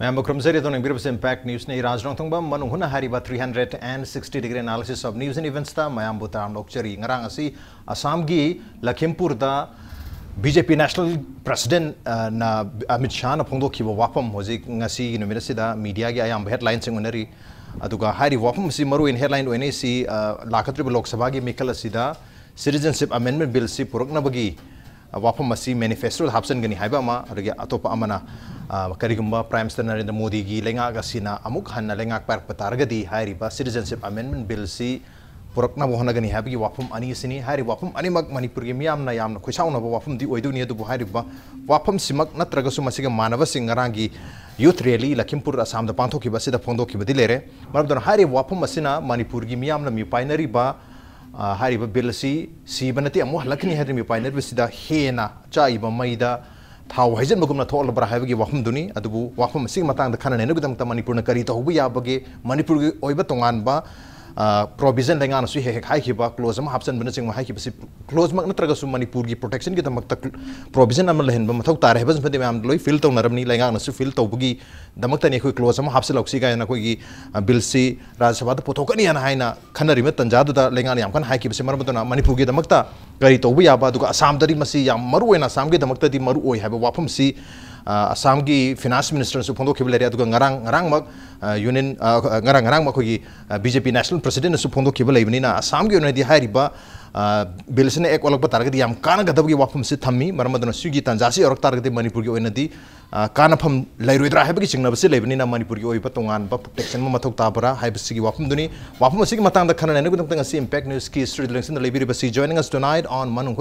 मैं क्रमसरी दोनों groups impact news ने राजनाथ मन हुना हरी बा three hundred and sixty degree analysis of news and events मैं बुताम लोकचरी ngarang asi असम की लखीमपुर दा बीजेपी नेशनल प्रेसिडेंट ना अमित शाह ना फोंदो की वापम होजे ngasi नो मेरे मीडिया की आयाम हेडलाइन से उनरी अदुगा हरी हेडलाइन ओएनएसी लाखत्रिब लोकसभा की मिकल सिदा सिटीजनशिप अमेंडमेंट बिल सि पुरकना बगी वफम से मेनीफेस्टो हापसनगनी अतोप करीगुम प्राइम मिनिस्टर नरेंद्र मोदी की लेंगाक हेंग पारगदी सिटीजनशिप अमेंडमेंट बिल से पुरक्ना होनगनी वफम अनी वफम अनम मनपुर की मैं खुशाब वफमनी वफम सिमक नगसुग मानव की यूथ रेली लखीमपुर असाद पाथोबाद की लेर मरदन वफम मनपुर की मामना मी पाइनरी ꯍꯥꯏꯔꯤꯕ ꯕꯤꯜ ꯑꯁꯤ ꯁꯤꯕ ꯅꯠꯇꯦ ꯑꯃꯨꯛ ꯍꯜꯂꯛꯀꯅꯤ ꯍꯥꯏꯗꯨꯅ ꯃꯤꯄꯥꯏꯅꯔꯤꯕꯁꯤꯗ ꯍꯦꯟꯅ ꯆꯥꯛꯏꯕ ꯃꯩꯗ ꯊꯥꯎ ꯍꯩꯖꯤꯟꯕꯒꯨꯝꯅ ꯊꯣꯛꯂꯕ꯭ꯔꯥ ꯍꯥꯏꯕꯒꯤ ꯋꯥꯐꯝꯗꯨꯅꯤ ꯑꯗꯨꯕꯨ ꯋꯥꯐꯝ ꯑꯁꯤꯒꯤ ꯃꯇꯥꯡꯗ ꯈꯟꯅ ꯅꯩꯅꯕꯒꯤꯗꯃꯛꯇ ꯃꯅꯤꯄꯨꯔꯅ ꯀꯔꯤ ꯇꯧꯍꯧꯕ ꯌꯥꯕꯒꯦ ꯃꯅꯤꯄꯨꯔꯒꯤ ꯑꯣꯏꯕ ꯇꯣꯉꯥꯟꯕ प्रोविजन लेंगानसु है क्लोज अमा हापसनबन सिंग क्लोज मक नत्रगसु मनपुर की प्रोटेक्शन की दमक तक प्रोविजन अमा लहनब तारे तार हेबस फदे मैम लोय फिल तौनरमनी लेंगानसु फील तौबगी दमक तने कोई क्लोज में हापस लौसी गायना कोई बिल से राज्य सभा द पोथोकनी याना हाइना खनरि में तंजा की दमकता कई तब याब याबा दुगा असम दरी मसी याम असम की दमक तदी वाफम से 아삼기 피나스 미니스터 수폰도 키블레리 아두가 ngaran ngarang mak union ngarang ngarang mak khogi BJP national एक अलग तारगदी याम वाफम से थम्मी मरमदन सुगी तंजासी और तारगदी मणिपुर की ओइनदी कान फम लैरोइद्रा से लेबनी ना की ओइब प्रोटेक्शन म मथोक ताबरा हाइबसी वाफम से की मतंग द खनन ने से इंपैक्ट न्यूज़ की स्ट्रीट लिंक्स इन द लेबी रिबसी जॉइनिंग अस नाइट ऑन मनु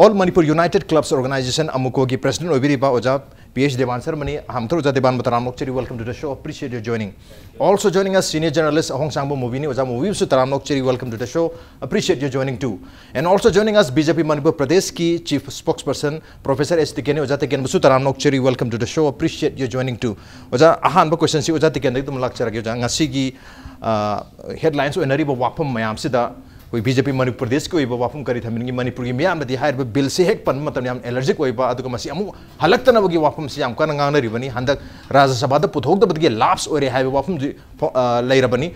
all Manipur united clubs organisation अमुकोगी प्रेसिडेंट ओबीरीबा ओजा पी एच देवान सर मनी हम थ्रो ओजा देवान मतरा नोचेरी welcome to the show appreciate your joining also joining a senior journalist Ahong Sangbo मूवी ओजा मूवी से तराम नोचेरी welcome to the show appreciate your joining too and also joining us BJP Manipur Pradesh की chief spokesperson professor S Tiken ओजा तिकेन बसु तराम नोचेरी welcome to the show appreciate your joining too ओजा अहान क्वेश्चन से ओजा तिकेन दम लाचर गे ओजा ngasi gi headlines o enari कोई बीजेपी मणिपुर प्रदेश की वफम करी थमी मणिपुर की मैमदी बिल से हेक पन मतलब एलर्जिक की वफम से कनरीबनी हंदक राज्य सभा पुथोदबदी लाप्स हो वाफम लेरबनी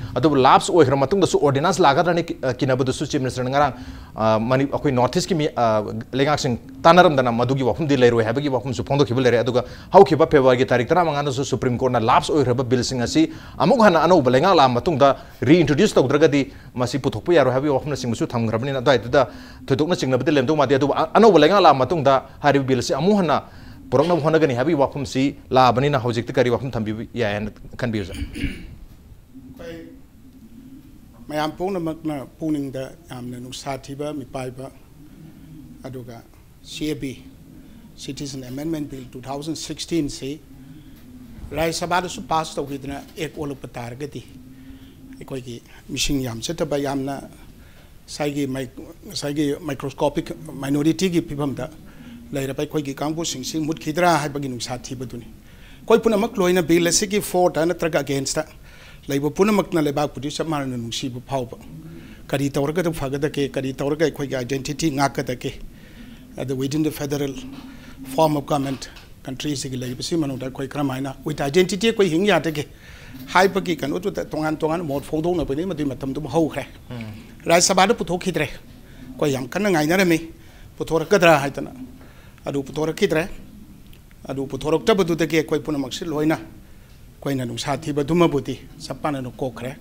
लाप्स होर ऑर्डिनेंस लागद्राने किनबू chief minister mani akoi north east ki mi lenga sing tanaram dana madugi wafum di leru heba gi wafum su pondo khibel leru aduga how khiba february ki tarik tara mangana su supreme court na lapse oi reba bill sing asi amuk hana anu belenga la matung da reintroduce tog draga di masi puthok pu yaru heba wafum na sing su tham grabni na dai da thudok na sing na bidlem tu ma dia du anu belenga la matung da hari bill si amu hana पुरक्न होनगनी है वफम से लाबनी हजिक करी वफम थम्बी या खनबीजा ꯃꯌꯥꯝ ꯄꯨꯝꯅꯃꯛꯅ ꯄꯨꯛꯅꯤꯡꯗ ꯌꯥꯝꯅ ꯅꯨꯡꯁꯥ ꯊꯤꯕ ꯃꯤꯄꯥꯏꯕ ꯑꯗꯨꯒ ꯁꯤ ꯑꯦ ꯕꯤ ꯁꯤꯇꯤꯖꯟ ꯑꯦꯃꯦꯟꯃꯦꯟ ꯕꯤꯜ ꯇꯨ ꯊꯥꯎꯖꯟ ꯁꯤꯛꯁꯇꯤꯟꯁꯤ ꯔꯥꯖ꯭य ꯁꯚꯥꯗꯁꯨ ꯄꯥꯁ ꯇꯧꯈꯤꯗꯅ ꯑꯦꯛ ꯑꯣꯜꯂꯛꯄ ꯇꯥꯔꯒꯗꯤ ꯑꯩꯈꯣꯏꯒꯤ ꯃꯤꯁꯤꯡ ꯌꯥꯝ ꯆꯠꯇꯕ ꯌꯥꯝꯅ ꯉꯁꯥꯏꯒꯤ ꯉꯁꯥꯏꯒꯤ ꯃꯥꯏꯀ꯭ꯔꯣꯁꯀꯣꯄꯤꯛ ꯃꯥꯏꯅꯣꯔꯤꯇꯤꯒꯤ ꯐꯤꯕꯝꯗ ꯂꯩꯔꯕ ꯑꯩꯈꯣꯏꯒꯤ ꯀꯥꯡꯕꯨꯁꯤꯡꯁꯤ ꯃꯨꯠꯈꯤꯗ꯭ꯔꯥ ꯍꯥꯏꯕꯒꯤ ꯅꯨꯡꯁꯥ ꯊꯤꯕꯗꯨꯅꯤ ꯑꯩꯈꯣꯏ ꯄꯨꯝꯅꯃꯛ ꯂꯣꯏꯅ ꯕꯤꯜ ꯑꯁꯤꯒꯤ ꯐꯣꯔꯗ ꯅꯠꯇ꯭ꯔꯒ ꯑꯒꯦꯟꯁꯇ ꯂꯩꯕ ꯄꯨꯝꯅꯃꯛꯅ ꯂꯩꯕꯥꯛꯄꯨꯗꯤ ꯆꯞ ꯃꯥꯟꯅꯅ ꯅꯨꯡꯁꯤꯕ ꯐꯥꯎꯕ ꯀꯔꯤ ꯇꯧꯔꯒꯗ ꯐꯒꯗꯒꯦ ꯀꯔꯤ ꯇꯧꯔꯒ ꯑꯩꯈꯣꯏꯒꯤ ꯑꯥꯏꯗꯦꯟꯇꯤꯇꯤ ꯉꯥꯛꯀꯗꯒꯦ ꯍꯥꯏꯕꯁꯤ ꯑꯩꯈꯣꯏꯅ ꯈꯟꯕ ꯃꯊꯧ ꯇꯥꯏ ꯑꯗꯨꯅ ꯑꯩꯈꯣꯏꯒꯤ ꯂꯩꯕꯥꯛ ꯑꯁꯤ ꯑꯩꯈꯣꯏꯒꯤ ꯑꯥꯏꯗꯦꯟꯇꯤꯇꯤ ꯑꯁꯤ ꯑꯩꯈꯣꯏꯅ ꯀꯔꯝꯅ ꯉꯥꯛꯀꯗꯒꯦ ꯍꯥꯏꯕꯁꯤ ꯑꯩꯈꯣꯏꯅ ꯈꯟꯕ ꯃꯊꯧ ꯇꯥꯏ ꯑꯗꯨꯅ ꯑꯩꯈꯣꯏꯒꯤ ꯂꯩꯕꯥꯛ ꯑꯁꯤ ꯑꯩꯈꯣꯏꯒꯤ ꯑꯥꯏꯗꯦꯟꯇꯤꯇꯤ ꯑꯁꯤ ꯑꯩꯈꯣꯏꯅ ꯀꯔꯝꯅ ꯉꯥꯛꯀꯗꯒꯦ ꯍꯥꯏꯕꯁꯤ ꯑꯩꯈꯣꯏꯅ ꯈꯟꯕ ꯃꯊꯧ ꯇꯥꯏ ꯑꯗꯨꯅ ꯑꯩꯈꯣꯏꯒꯤ ꯂꯩꯕꯥꯛ ꯑꯁꯤ ꯑꯩꯈꯣꯏꯒꯤ ꯑꯥꯏꯗꯦꯟꯇꯤꯇꯤ ꯑꯁꯤ ꯑꯩꯈꯣꯏꯅ ꯀꯔꯝꯅ ꯉꯥꯛꯀꯗꯒꯦ ꯍꯥꯏꯕꯁꯤ ꯑꯩꯈꯣꯏꯅ ꯈꯟꯕ ꯃꯊꯧ ꯇꯥꯏ ꯔꯥꯖ꯭ꯌ ꯁꯚꯥꯗ ꯄꯨꯊꯣꯛꯈꯤꯗ꯭ꯔꯦ ꯑꯩꯈꯣꯏ ꯌꯥꯝ ꯀꯟꯅ ꯉꯥꯏꯅꯔꯝꯃꯤ ꯄꯨꯊꯣꯔꯛꯀꯗ꯭ꯔꯥ ꯍꯥꯏꯗꯅ ꯑꯗꯨ ꯄꯨꯊꯣꯔꯛꯈꯤꯗ꯭ꯔꯦ ꯑꯗꯨ ꯄꯨꯊꯣꯔꯛꯇꯕꯗꯨꯗꯒꯤ ꯑꯩꯈꯣꯏ ꯄꯨꯝꯅꯃꯛꯁꯤ ꯂꯣꯏꯅ कोईनाबूदी चप पाने कोखरे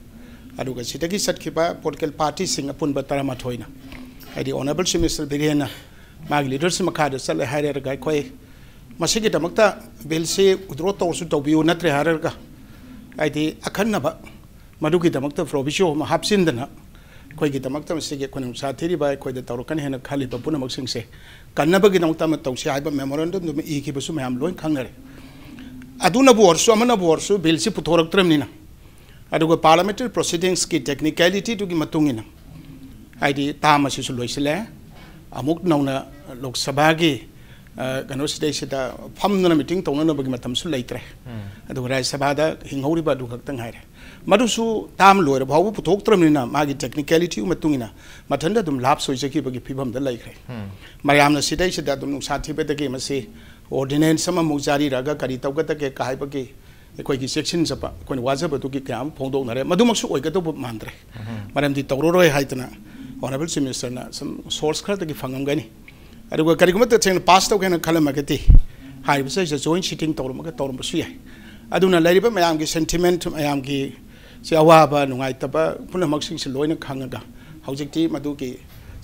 पोलकल पार्टी अपुब तरह है ओनरेबल चीफ मिनिस्टर बीरें मांग लीडर से मखाद चल है अखोम बिल से उद्रो तौर से तौब नत्र अखनब मधुकदम प्रोविशो हापचिंदन अखोदीबाई तौरकने खाब पुनम से कन्नगद मेमोरेंदम इंब मैम लोन खाने अदरसू ओरसु बिल से पुथोरक्त्रमनिना अदुगो पार्लियामेंट्री प्रोसीडिंग्स की टेक्निकलिटी तुगी मतुंगिना ताम से लोसले अमुक नौना लोकसभा सभा की कनोसिदेसिदा फमना मीटिंग तौननबगि मतमसु लैत्रे अदुगो राज्य सभा दा हिंगौरिबा अदु ताम लोयर भावु पुथोक्त्रमनिना मागी टेक्निकलिटी मतुंगिना मथंदा लाभ सोइसखिबगि फिबम दा लैख्रे मयामना सिदैसिदा ꯑꯣꯔꯗꯤꯅꯦꯟꯁ ꯑꯃꯃꯨꯛ ꯖꯥꯔꯤꯔꯒ ꯀꯔꯤ ꯇꯧꯒꯗꯒꯦ ꯍꯥꯏꯕꯒꯤ ꯑꯩꯈꯣꯏꯒꯤ ꯆꯦꯛꯁꯤꯟꯖꯕ ꯑꯩꯈꯣꯏꯅ ꯋꯥꯖꯕꯗꯨꯒꯤ ꯀꯌꯥ ꯑꯃ ꯐꯣꯡꯗꯣꯛꯅꯔꯦ ꯃꯗꯨꯃꯛꯁꯨ ꯑꯣꯏꯒꯗꯧꯕ ꯃꯥꯟꯗ꯭ꯔꯦ ꯃꯔꯝꯗꯤ ꯇꯧꯔꯔꯣꯏ ꯍꯥꯏꯗꯅ ꯑꯣꯅꯔꯦꯕꯜ ꯆꯤꯐ ꯃꯤꯅꯤꯁꯇꯔꯅ ꯁꯨꯝ ꯁꯣꯔꯁ ꯈꯔꯗꯒꯤ ꯐꯪꯉꯝꯒꯅꯤ ꯑꯗꯨꯒ ꯀꯔꯤꯒꯨꯝꯕ ꯇꯁꯦꯡꯅ ꯄꯥꯁ ꯇꯧꯒꯦꯅ ꯈꯜꯂꯝꯃꯒꯗꯤ ꯍꯥꯏꯔꯤꯕꯁꯤꯗ ꯖꯣꯏꯟ ꯁꯤꯇꯤꯡ ꯇꯧꯔꯝꯃꯒ ꯇꯧꯔꯝꯕꯁꯨ ꯌꯥꯏ ꯑꯗꯨꯅ ꯂꯩꯔꯤꯕ ꯃꯌꯥꯝꯒꯤ ꯁꯦꯟꯇꯤꯃꯦꯟꯠ ꯃꯌꯥꯝꯒꯤ ꯁꯤ ꯑꯋꯥꯕ ꯅꯨꯡꯉꯥꯏꯇꯕ ꯄꯨꯝꯅꯃꯛꯁꯤꯡꯁꯤ ꯂꯣꯏꯅ ꯈꯪꯉꯒ ꯍꯧꯖꯤꯛꯇꯤ ꯃꯗꯨꯒꯤ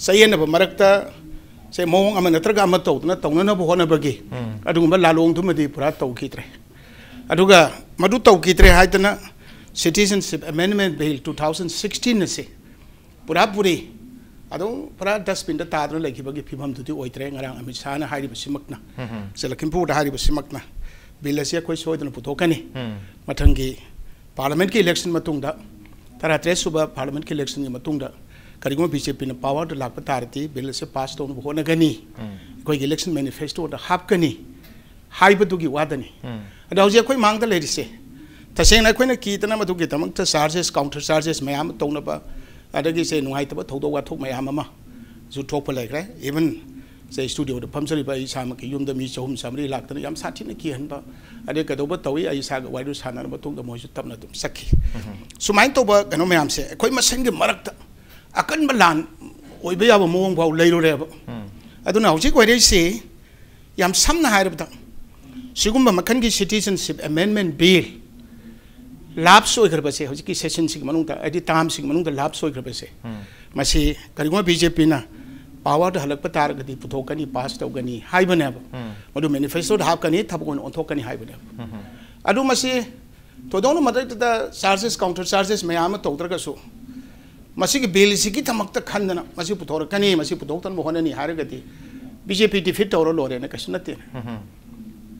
ꯆꯌꯦꯠꯅꯕ ꯃꯔꯛꯇ से मौंग अम नत्रग अम तौ न तौ न बोहन तौ कित्रे सिटीजनशिप अमेंडमेंट बिल 2016 से पुरा पुरी अदौ पुरा डस्टबिन तादन लखिबगे फिबम दुति ओइत्रे अमित शाह से लखिमपुर द बिल से अखोय सोदन पुथोकनि मथंगी पार्लियामेंट की इलेक्शन तरह तरह सूब सुबा की इलेक्शन की करीगों बीजेपी ने पावर तो लाख बिल से पास तो उनको होना इलेक्शन मैनिफेस्टो हापनी हाप वादनी अखोई मांग लेरसे रिसे अखोन ना कोई कीतना मधुगी चार्जेस काउंटर चार्जेस मैम तौब न बा अरे से नुहाई तब तो जो थोक पर इवन से स्टूडियो तो फमसरी बा इसा मी चहुम समरी लाख तन याम साथी ने की हन बा तो। अरे कदोब तवई तो आई सा वाइडु सानर मतुंग मोजु तब तुम सखी हम्म। सुमाइन तो कनो मयाम से कोई मसंग मरक अकनब लाब मोम भाव लेरब अदेम सामनाब मखन की सिटीजनशिप एमेंमें बिल लाब्स सेशन से टाम से लाब्स कहींगो बी जे पी पावर हल्प तारगे पुथोनी पास है मद मेनीफेस्टो हापनी हाबकनी थबकनी अदोंद चार्जेस काउंटर चार्जेस मैं तौद्रगू बिलसीगीदमक खनना पुथोरकनी पुथोतन होनी बीजेपी डिफीट तौर लोर कैसे नए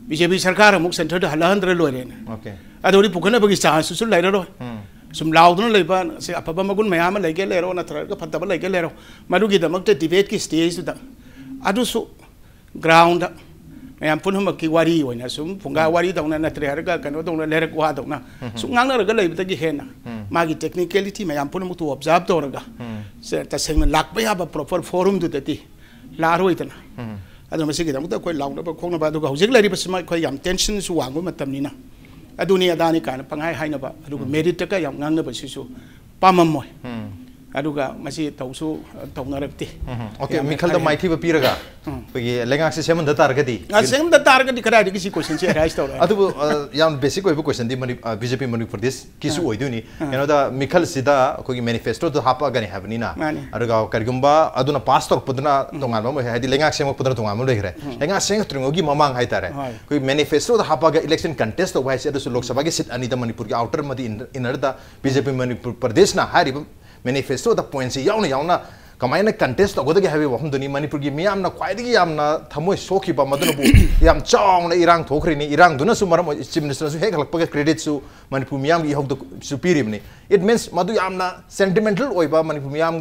बीजेपी सरकार अमु सेंटर हल्हर लोरें पुखनब की चांस लेरलो सूम से अफब मगुन मैम लेगे लेरो नग फतब लेगे लेरो मरुदमक डिबेट की stage ground yang pun hamba kiwari wanya sum punga wari tu orang nak terharga kan tu orang lerek wah tu na sum ngang orang lagi betul je hena magi technicality mah yang pun mutu observe tu orang ser tersenyum lak bayar apa proper forum tu tadi laru itu na aduh masih kita muda kau lawan apa kau na baru kau jek lari bersama kau yang tension su wangu matam ni na aduh ni ada ni kan pengai hai na ba aduh merit tu kau yang ngang na bersisu pamam moy ᱟᱫᱩᱜᱟ ᱢᱟᱥᱮ ᱛᱚᱥᱚ ᱛᱚᱝᱜᱟᱨᱟᱯᱛᱤ ᱚᱠᱮ ᱢᱤᱠᱷᱟᱞ ᱫᱟ ᱢᱟᱭᱛᱷᱤ ᱵᱟᱯᱤᱨᱟᱜᱟ ᱯᱮ ᱞᱮᱝᱜᱟᱠᱥᱮ ᱥᱮᱢᱚᱱ ᱫᱟ ᱴᱟᱨᱜᱮᱴᱤ ᱟᱥᱮᱢ ᱫᱟ ᱴᱟᱨᱜᱮᱴᱤ ᱠᱷᱟᱨᱟᱡᱤ ᱠᱤᱥᱤ ᱠᱚᱥᱪᱟᱱ ᱪᱮ ᱨᱟᱭᱥ ᱛᱟ ᱦᱚᱨᱟᱭ ᱟᱫᱩ ᱭᱟ ᱚᱱ ᱵᱮᱥᱤᱠ ᱠᱚᱭᱵᱚ ᱠᱚᱥᱪᱟᱱ ᱫᱤ ᱢᱟᱱᱤ ᱵᱤᱡᱮᱯᱤ ᱢᱟᱱᱤᱯᱩᱨᱯᱩᱨᱫᱮᱥ ᱠᱤᱥᱩ ᱦᱚᱭ ᱫᱤᱭᱚ ᱱᱤ ᱭᱩ નો ᱫᱟ ᱢᱤᱠᱷᱟᱞ ᱥᱤᱫᱟ ᱚᱠᱚ ᱜᱮ ᱢᱮᱱᱤᱯᱷᱮᱥᱴᱚ ᱫᱚ ᱦᱟ मेनिफेस्टो द पॉइंट से यौन यौन कमाइन कंटेस्ट तौदगे वहमदनी मनपुर की मैं खाई थमो सोखीब चावन इरांग थोखरीने इरांग चीफ मिनिस्टर हेक हल्प क्रेडिट मनपुर मैम की इहौदू इट मीन मधु सेंटिमेंटल मनपुर मैम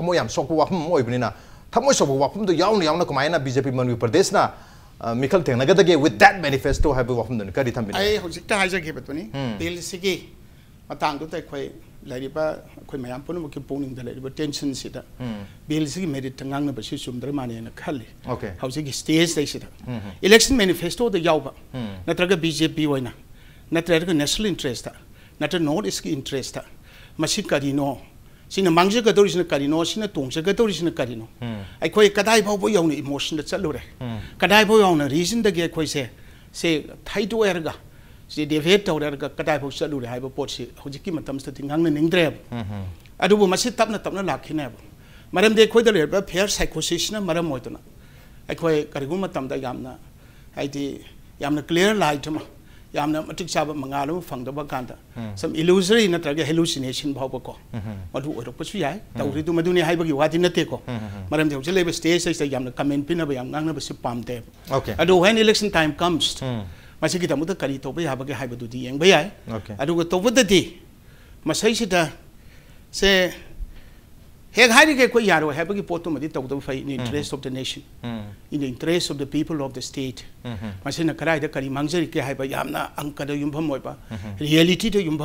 थमो सोप वहमना थमो सोप वहमद यौन कमाइन बीजेपी मनपुर प्रदेश मिखल थेंगनगदगे विथ दैट मैनिफेस्टो है वहमदनी करी हजिता आई हौजिकता हाइजगेबतुनी दिल मैं पुनः पुनिंग टेंशन से बिल से मेरीट गांब से चुमद्र माने खाली हजिक स्टेज इलेक्शन मेनिफेस्टो नग बीजेपी नगर नेशनल इंटरेस्ट नगर नॉर्थ ईस्ट की इंटरेस्ट करीनो मांगजगदौरीसीन करीनो तोंजगदौरीसीन करीनो अखोई कदाई फाव यौन इमोशन चलुरे कदाई फाव यौन रीजन से थैदोरगा ꯁꯤ ꯗꯦꯚꯦꯠ ꯇꯧꯔꯒ ꯀꯗꯥꯏꯐꯥꯎ ꯆꯠꯂꯨꯔꯦ ꯍꯥꯏꯕ ꯄꯣꯠꯁꯤ ꯍꯧꯖꯤꯛꯀꯤ ꯃꯇꯝꯁꯤꯗꯗꯤ ꯉꯥꯡꯅꯅꯤꯡꯗ꯭ꯔꯦꯕ ꯑꯗꯨꯕꯨ ꯃꯁꯤ ꯇꯞꯅ ꯇꯞꯅ ꯂꯥꯛꯈꯤꯅꯦꯕ ꯃꯔꯝꯗꯤ ꯑꯩꯈꯣꯏꯗ ꯂꯩꯔꯤꯕ ꯐꯤꯌꯔ ꯁꯥꯏꯀꯣꯁꯤꯁꯅ ꯃꯔꯝ ꯑꯣꯏꯗꯨꯅ ꯑꯩꯈꯣꯏ ꯀꯔꯤꯒꯨꯝꯕ ꯃꯇꯝꯗ ꯌꯥꯝꯅ ꯍꯥꯏꯗꯤ ꯌꯥꯝꯅ ꯀ꯭ꯂꯤꯌꯔ ꯂꯥꯏꯠ ꯑꯃ ꯌꯥꯝꯅ ꯃꯇꯤꯛ ꯆꯥꯕ ꯃꯉꯥꯜ ꯑꯃ ꯐꯪꯗꯕ ꯀꯥꯟꯗ ꯁꯝ ꯏꯂꯨꯖꯔꯤ ꯅꯠꯇ꯭ꯔꯒ ꯍꯦꯂꯨꯁꯤꯅꯦꯁꯟ ꯐꯥꯎꯕꯀꯣ ꯃꯗꯨ ꯑꯣꯏꯔꯛꯄꯁꯨ ꯌꯥꯏ ꯇꯧꯔꯤꯗꯨ ꯃꯗꯨꯅꯤ ꯍꯥꯏꯕꯒꯤ ꯋꯥꯗꯤ ꯅꯠꯇꯦꯀꯣ ꯃꯔꯝꯗꯤ ꯍꯧꯖꯤꯛ ꯂꯩꯕ ꯁ꯭ꯇꯦꯖ ꯑꯁꯤꯗ ꯌꯥꯝꯅ ꯀꯃꯦꯟ ꯄꯤꯅꯕ ꯌꯥꯝ ꯉꯥꯡꯅꯕꯁꯨ ꯄꯥꯝꯗꯦ ꯑꯗꯣ ꯋꯦꯟ ꯏꯂꯦꯛꯁꯟ ꯇꯥꯏꯝ ꯀꯝꯁ मसीदमुद कारी तब ये तबदी मई से हेगे यारो है पोटी तौद interest of the nation in the interest of the people of the state मैं कराद कारी मांगे हम अंक युम रियलीटी युम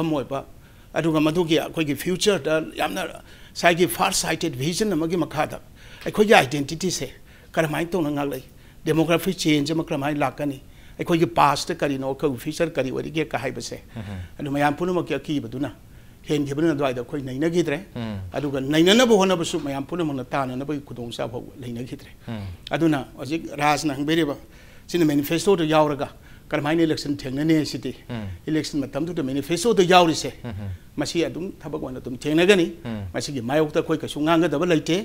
की फ्यूचर साइ की फर्स्ट साइटेड भीजन मखाद अखोई आइडेंटिटी से कमाय तौना डेमोग्राफी चेंज क्रम लाकनी ꯑꯩꯈꯣꯏꯒꯤ ꯄꯥꯁꯇ ꯀꯔꯤꯅꯣ ꯑꯩꯈꯣꯏ ꯐ꯭ꯌꯨꯆꯔ ꯀꯔꯤ ꯑꯣꯏꯔꯤꯒꯦ ꯀ ꯍꯥꯏꯕꯁꯦ ꯑꯗꯨ ꯃꯌꯥꯝ ꯄꯨꯝꯅꯃꯛꯀꯤ ꯑꯀꯤꯕꯗꯨꯅ ꯍꯦꯟꯈꯤꯕꯅ ꯑꯗꯨꯋꯥꯏꯗ ꯑꯩꯈꯣꯏ ꯅꯩꯅꯈꯤꯗ꯭ꯔꯦ ꯑꯗꯨꯒ ꯅꯩꯅꯅꯕ ꯍꯣꯠꯅꯕꯁꯨ ꯃꯌꯥꯝ ꯄꯨꯝꯅꯃꯛꯅ ꯇꯥꯟꯅꯅꯕꯒꯤ ꯈꯨꯗꯣꯡꯆꯥꯕ ꯂꯩꯅꯈꯤꯗ꯭ꯔꯦ ꯑꯗꯨꯅ ꯍꯧꯖꯤꯛ ꯔꯥꯖꯅ ꯍꯪꯕꯤꯔꯤꯕ ꯁꯤꯅ ꯃꯦꯅꯤꯐꯦꯁꯇꯣꯗ ꯌꯥꯎꯔꯒ ꯀꯔꯃꯥꯏꯅ ꯏꯂꯦꯛꯁꯟ ꯊꯦꯡꯅꯅꯤ ꯁꯤꯗꯤ ꯏꯂꯦꯛꯁꯟ ꯃꯇꯝꯗꯨꯗ ꯃꯦꯅꯤꯐꯦꯁꯣꯗ ꯌꯥꯎꯔꯤꯁꯦ ꯃꯁꯤ ꯑꯗꯨꯝ ꯊꯕꯛ ꯑꯣꯏꯅ ꯑꯗꯨꯝ ꯊꯦꯡꯅꯒꯅꯤ ꯃꯁꯤꯒꯤ ꯃꯥꯌꯣꯛꯇ ꯑꯩꯈꯣꯏ ꯀꯩꯁꯨ ꯉꯥꯡꯒꯗꯕ ꯂꯩꯇꯦ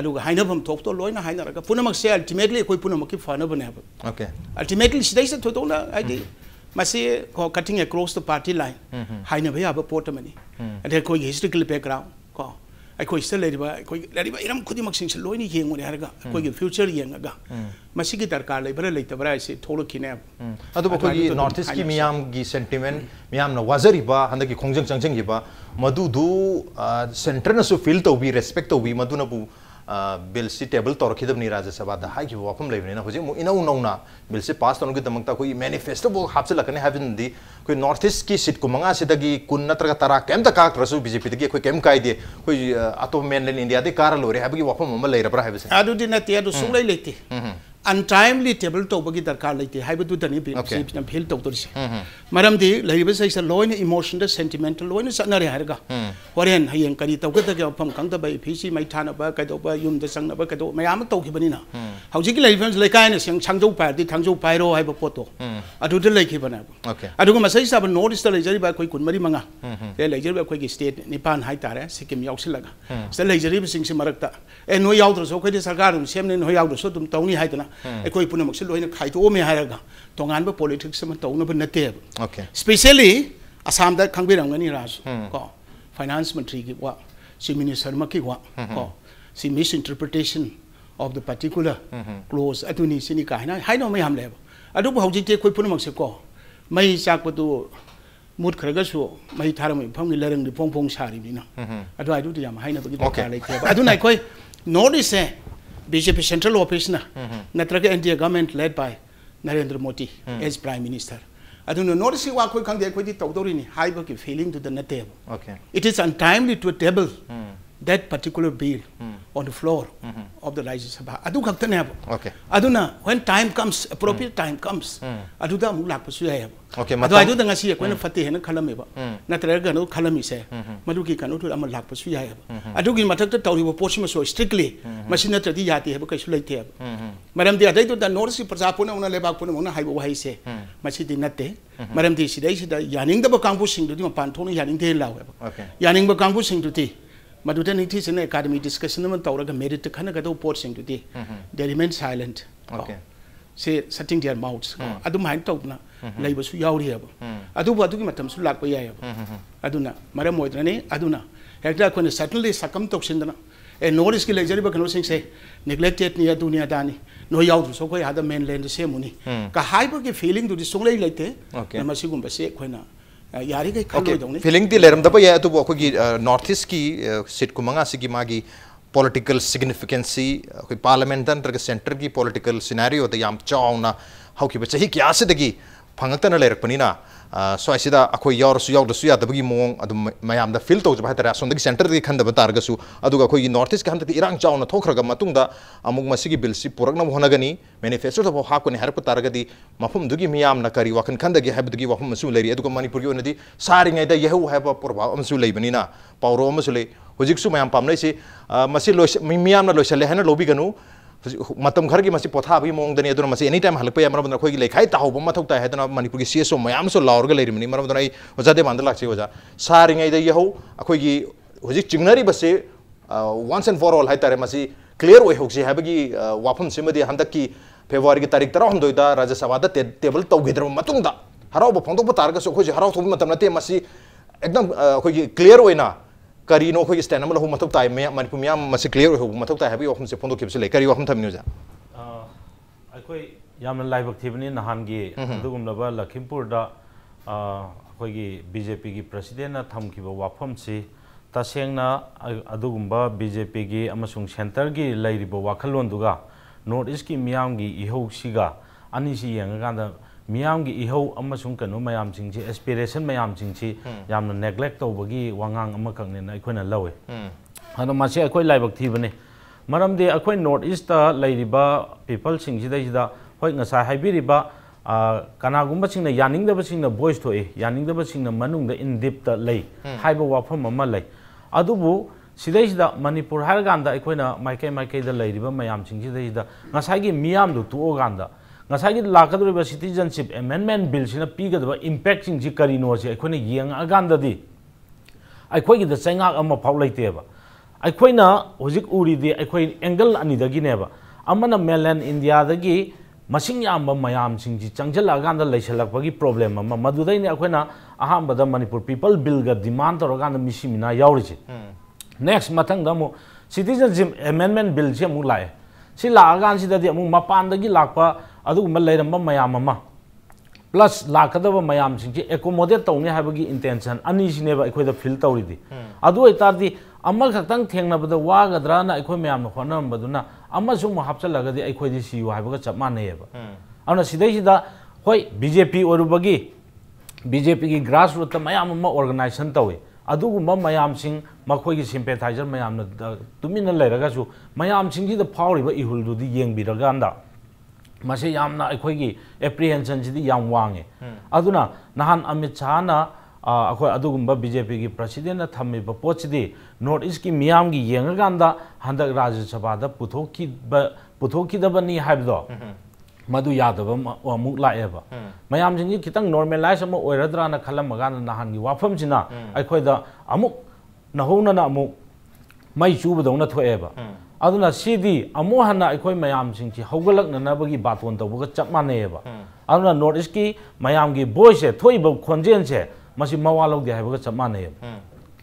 ꯑꯗꯨꯒ ꯍꯥꯏꯅꯐꯝ ꯊꯣꯛꯇꯣ ꯂꯣꯏꯅ ꯍꯥꯏꯅꯔꯒ ꯄꯨꯝꯅꯃꯛꯁꯦ ꯑꯜꯇꯤꯃꯦꯠꯂꯤ ꯑꯩꯈꯣꯏ ꯄꯨꯝꯅꯃꯛꯀꯤ ꯐꯅꯕꯅꯦ ꯍꯥꯏꯕ ꯑꯣꯀꯦ ꯑꯜꯇꯤꯃꯦꯠꯂꯤ ꯁꯤꯗꯩꯁꯤꯗ ꯊꯣꯏꯗꯣꯛꯅ ꯍꯥꯏꯗꯤ ꯃꯁꯤ cutting across the party line ꯍꯥꯏꯅꯕ ꯌꯥꯕ ꯄꯣꯠ ꯑꯃꯅꯤ ꯑꯗꯩ ꯑꯩꯈꯣꯏꯒꯤ ꯍꯤꯁꯇ꯭ꯔꯤꯀꯦꯜ ꯕꯦꯛꯒ꯭ꯔꯥꯎꯟ ꯀꯣ इरम से लोन येंगे अगर फ्यूचर येगा मसी दरकार लेबरासी थोड़ीने नॉर्थ इस मैम की सेंटिमेंट मैं वाजरीब हंद की खोज चंजीब मधुद सेंटरन फील तौ रेस्पेक्ट तौर मधुनाबू बिलसी टेबल तौरखीदबनी राज्यसभा हजिम इनौ नौना बिलसी पास तौनगीदमक अखोई मेनिफेस्टोबो हापचलकने हाबिनदी कोई नॉर्थ ईस्ट की सीट को कुमंगासीदगी कुन नत्रगा तरा केमत काकत्रसु बीजेपी अखोई केम काइदे अखोई अटो मेनलैंड इंडियादे कारलोरे हाबगी वाफम अमा लेरब्रा हाबिसे आदुदी नते आदु लेते हम्म, हम्म। अनटाइमली टेबल तौबगी दरकार लेते हाइबदुदनी बीसीपीना फेल तौदोरिस मरमदि लैबस ऐस लोइन इमोशनल सेंटिमेंटल लोइन सनरे हारगा वरेन हयेन करी तौगदगे फम कंगदब इफीसी मैथानब कदोब युमद संगनब कदो मयाम तौगिबनिना हौजिकि लैबस लेकायन सेंग छांगजौ पायदि थांगजौ पायरो हाइब पोतो अदुद लेखिबना अदुग मसै साब नॉर्थ ईस्ट लैजरिबा कोइ कुनमरी मंगा ए लैजरिबा कोइ स्टेट निपान हाइतारे सिक्किम याउसिलगा स लैजरिबसिंग से मरकता ए नो याउद्रसो कोइ सरकार सेमने नो याउद्रसो तुम तौनी हाइतना ꯑꯩꯈꯣꯏ ꯄꯨꯝꯅꯃꯛꯁꯦ ꯂꯣꯏꯅ ꯈꯥꯏꯗꯣꯛꯑꯝꯃꯦ ꯍꯥꯏꯔꯒ ꯇꯣꯉꯥꯟꯕ ꯄꯣꯂꯤꯇꯤꯛꯁ ꯑꯃ ꯇꯧꯅꯕ ꯅꯠꯇꯦꯕ ꯁ꯭ꯄꯦꯁꯦꯜꯂꯤ ꯑꯁꯥꯝꯗ ꯈꯪꯕꯤꯔꯝꯒꯅꯤ ꯔꯥꯖ ꯀꯣ ꯐꯥꯏꯅꯥꯟꯁ ꯃꯟꯇ꯭ꯔꯤꯒꯤ ꯋꯥ ꯁꯤ ꯃꯤꯅꯤꯁꯇꯔꯃꯛꯀꯤ ꯋꯥ ꯀꯣ ꯁꯤ misinterpretation of the particular clause ꯑꯗꯨꯅꯤ ꯁꯤꯅꯤ ꯀꯥꯏꯅ ꯍꯥꯏꯅꯕ ꯃꯌꯥꯝ ꯂꯩꯕ ꯑꯗꯨꯕꯨ ꯍꯧꯖꯤꯛꯇꯤ ꯑꯩꯈꯣꯏ ꯄꯨꯝꯅꯃꯛꯁꯦ ꯀꯣ ꯃꯩ ꯆꯥꯛꯄꯗꯨ ꯃꯨꯠꯈ꯭ꯔꯒꯁꯨ ꯃꯩ ꯊꯥꯔꯝꯕ ꯃꯐꯝꯒꯤ ꯂꯩꯔꯪꯗꯤ ꯐꯣꯡ ꯐꯣꯡ ꯁꯥꯔꯤꯕꯅꯤꯅ ꯑꯗꯨꯋꯥꯏꯗꯨꯗꯤ ꯌꯥꯝ ꯍꯥꯏꯅꯕꯒꯤ ꯗꯔꯀꯥꯔ ꯂꯩꯇꯦꯕ ꯑꯗꯨꯅ ꯑꯩꯈꯣꯏ ꯅꯣꯔꯠ ꯏꯁꯁꯦ BJP Central Office na mm-hmm. nataka NDA government led by Narendra Modi mm. as Prime Minister. ꯑꯗꯨꯅ ꯅꯣꯔꯠ ꯏꯁꯀꯤ ꯋꯥ ꯑꯩꯈꯣꯏ ꯈꯪꯗꯦ ꯑꯩꯈꯣꯏꯗꯤ ꯇꯧꯗꯧꯔꯤꯅꯤ ꯍꯥꯏꯕꯒꯤ ꯐꯤꯂꯤꯡꯗꯨꯗ ꯅꯠꯇꯦꯕ okay it is untimely to table that particular bill mm. on the floor mm -hmm. of the Rajya Sabha. Adu khaktane abo. Okay. Adu na when time comes, appropriate hmm. time comes, adu da mu lakpa suya abo. Okay. Adu adu da ngasi ko na fatih na khalam ebo. Na tra ga no khalam ise. Madu ki kanu thul am lakpa suya abo. Adu ki mathak ta tawri bo posim maso strictly machine na di yati abo kaisu lai the abo. Maram di adai to da nor si praja puna una lebak puna una hai haibo wai se. Machi di natte. Maram di sidai sida yaning da ba kampu sing du di mapan pantoni yaning de lawe abo. Okay. Yaning ba kampu sing du di. मधुदन ही थी academy discussion में तौर merit खनगद पोटी they remain silent से setting their mouths अदु अदु माइन लाइव रही है बादु की मतलब हाइन तौना लेबसु याउरियब अदुब अदुगी मतमसु लाकप यायब अदुना मरम ओइद्रने अदुना हेक्टा कोने सटनली सकम तो तौसिंदना ए नॉरिस की लेजरी बकनो सिंह से निग्लेक्टेड नि दुनिया दानी नो याउदु सो कोई हादा मेन लैंड से मुनि का हाइपर की फीलिंग दु सोले लेते नमस्कार बसे कोई ना फिलिंग नॉर्थ इस्ट की सीट कुमी पोलिटिकल सिग्निफिकेन्सी पार्लमेंट दें सेंटर की पोलिटिकल सिनारी चौना हाउकी चाह क्या सिदगी फंगतन लेरपनीना स्वाइसिदा अखोय यार सु यार दसु याद बगी मोंग अदु मयाम द फिल तोज बहातर आसों सेंटर दगी खंद बतार गसु अदु नॉर्थ ईस्ट खंद इरांग जाउ न थोखर मतुंग द बिल सि पुरग न होना गनी मैनिफेस्टो द हा को मफम दुगी मियाम न करी वखन खंद गि हैब दुगी वफम मसु लेरी अदु मणिपुर यो नदी सारिंग द यहु हैब प्रभाव मसु लेबनीना पावरो ले होजिक मयाम पामनै सि मियाम न है न लोबी मतम खर की मसी पोथा भी मोंग एनी टाइम हलप या मरबन खोई लेखाई ता होब मथौ की सीएसओ मयाम सो लावर ग लेरिमनी मरबन आई ओजा दे बांद लाखसे ओजा सारिङै द यहो अखोई की चिंगनरी बसे वंस एंड फॉर ऑल है तारे मसी क्लियर ओइ होक्से वाफम सिमदि हंदक की फेब्रुअरी की तारीख तरह हमदोइ दा राज्य सभा टेबल तौगिद्र हरब दा हराव फोंदो पतार ग सो खोजि एकदम अखोई क्लियर ओइना करीनो नो स्टैंड अम लहु मथौ ताई मनपुर मणिपुर मयाम क्लियर हो मथौ ताई हाबी वखम से फोंदो खेबसे ले करी वखम थमिनो जा अखोई याम लाइबक थिबनी नहान लखीमपुर दा बीजेपी की प्रेसिडेंट ना थम की वफम से तसेंगना बीजेपी की अमसुंग सेंटर की लेरिबो वखलोन दुगा नॉर्थ की मयाम की इहौ ꯃꯤꯌꯥꯝꯒꯤ ꯏꯍꯧ ꯑꯃꯁꯨꯡ ꯀꯩꯅꯣ ꯃꯌꯥꯝꯁꯤꯡꯁꯤ ꯑꯦꯁꯄꯤꯔꯦꯁꯟ ꯃꯌꯥꯝꯁꯤꯡꯁꯤ ꯌꯥꯝꯅ ꯅꯦꯒ꯭ꯂꯦꯛ ꯇꯧꯕꯒꯤ ꯋꯥꯉꯥꯡ ꯑꯃꯈꯛꯅꯦꯅ ꯑꯩꯈꯣꯏꯅ ꯂꯧꯋꯤ ꯑꯗꯣ ꯃꯁꯤ ꯑꯩꯈꯣꯏ ꯂꯥꯏꯕꯛ ꯊꯤꯕꯅꯤ ꯃꯔꯝꯗꯤ ꯑꯩꯈꯣꯏ ꯅꯣꯔꯠ ꯏꯁꯇ ꯂꯩꯔꯤꯕ ꯄꯤꯄꯜꯁꯤꯡꯁꯤꯗꯩꯁꯤꯗ ꯍꯣꯏ ꯉꯁꯥꯏ ꯍꯥꯏꯕꯤꯔꯤꯕ ꯀꯅꯥꯒꯨꯝꯕꯁꯤꯡꯅ ꯌꯥꯅꯤꯡꯗꯕꯁꯤꯡꯅ ꯚꯣꯏꯁ ꯊꯣꯛꯏ ꯌꯥꯅꯤꯡꯗꯕꯁꯤꯡꯅ ꯃꯅꯨꯡꯗ ꯏꯟ ꯗꯤꯞꯇ ꯂꯩ ꯍꯥꯏꯕ ꯋꯥꯐꯝ ꯑꯃ ꯂꯩ ꯑꯗꯨꯕꯨ ꯁꯤꯗꯩꯁꯤꯗ ꯃꯅꯤꯄꯨꯔ ꯍꯥꯏꯔꯀꯥꯟꯗ ꯑꯩꯈꯣꯏꯅ ꯃꯥꯏꯀꯩ ꯃꯥꯏꯀꯩꯗ ꯂꯩꯔꯤꯕ ꯃꯌꯥꯝꯁꯤꯡꯁꯤꯗꯩꯁꯤꯗ ꯉꯁꯥꯏꯒꯤ ꯃꯤꯌꯥꯝꯗꯨ ꯇꯣꯛꯑꯀꯥꯟꯗ ngasi lakadurba citizenship amendment bill sina pigadaba impact sing ji karino se akhone yeng aganda di akhoi gi da changa ama phau laite ba akhoi na hojik uri di akhoi angle ani da gi ne ba amana mainland india da gi masing yam ba mayam sing ji changjal aganda laisalak ba gi problem ama madudai ne akhoi na aham ba da manipur people bill ga demand tor aganda misi mina yauri ji next matang da mo citizenship amendment bill se mu lae si la agan si da di mu mapandagi lakpa अदुगुम्ब लेरम्ब plus लाकदब मयाम सिंगसे accommodate तौने हाबगी intention अनि feel तौरी अदु ओइतारदि अमल खतंग थेंगनबद वागद्रा ना अखोय मयाम खोनरम्बदुना अमा सुम हापचलगदि अखोय दि सियु हाबग चमानेब अना सिदै सिदा होय बीजेपी ओरुबगी बीजेपी की ग्रास रूट मयाम अमा ऑर्गेनाइजेशन तौई ꯑꯗꯨꯒꯨꯝꯕ ꯃꯌꯥꯝꯁꯤꯡ ꯃꯈꯣꯏꯒꯤ ꯁꯤꯝꯄꯦꯊꯥꯏꯖꯔ ꯃꯌꯥꯝꯅ ꯇꯨꯃꯤꯟꯅ ꯂꯩꯔꯒꯁꯨ ꯃꯌꯥꯝꯁꯤꯡꯁꯤꯗ ꯐꯥꯎꯔꯤꯕ ꯏꯍꯨꯜꯗꯨꯗꯤ ꯌꯦꯡꯕꯤꯔꯀꯥꯟꯗ एप्रीहेंसनसीदेना अमित शाहनागुब बीजे पी की प्रेसीडें थम पोचे नोर्थ इस की मैम की येगाकंद राज्य सभा पुथोखीदनीदो मधुदबू लाइब मैम से खत नोरमेलाइसद्रा खलमान नहान की वफमसीना अखोद नहौन मई चूबदना थोब अदुना सिदी अमो हना अखोय मयाम सिंग छि हौगलक ननाबगी बातोन तबग चप मानेबा अदुना नॉर्थ ईस्ट की मयाम की बोय से थोइब खोंजेन से मसि मवालो दे हबग चप मानेब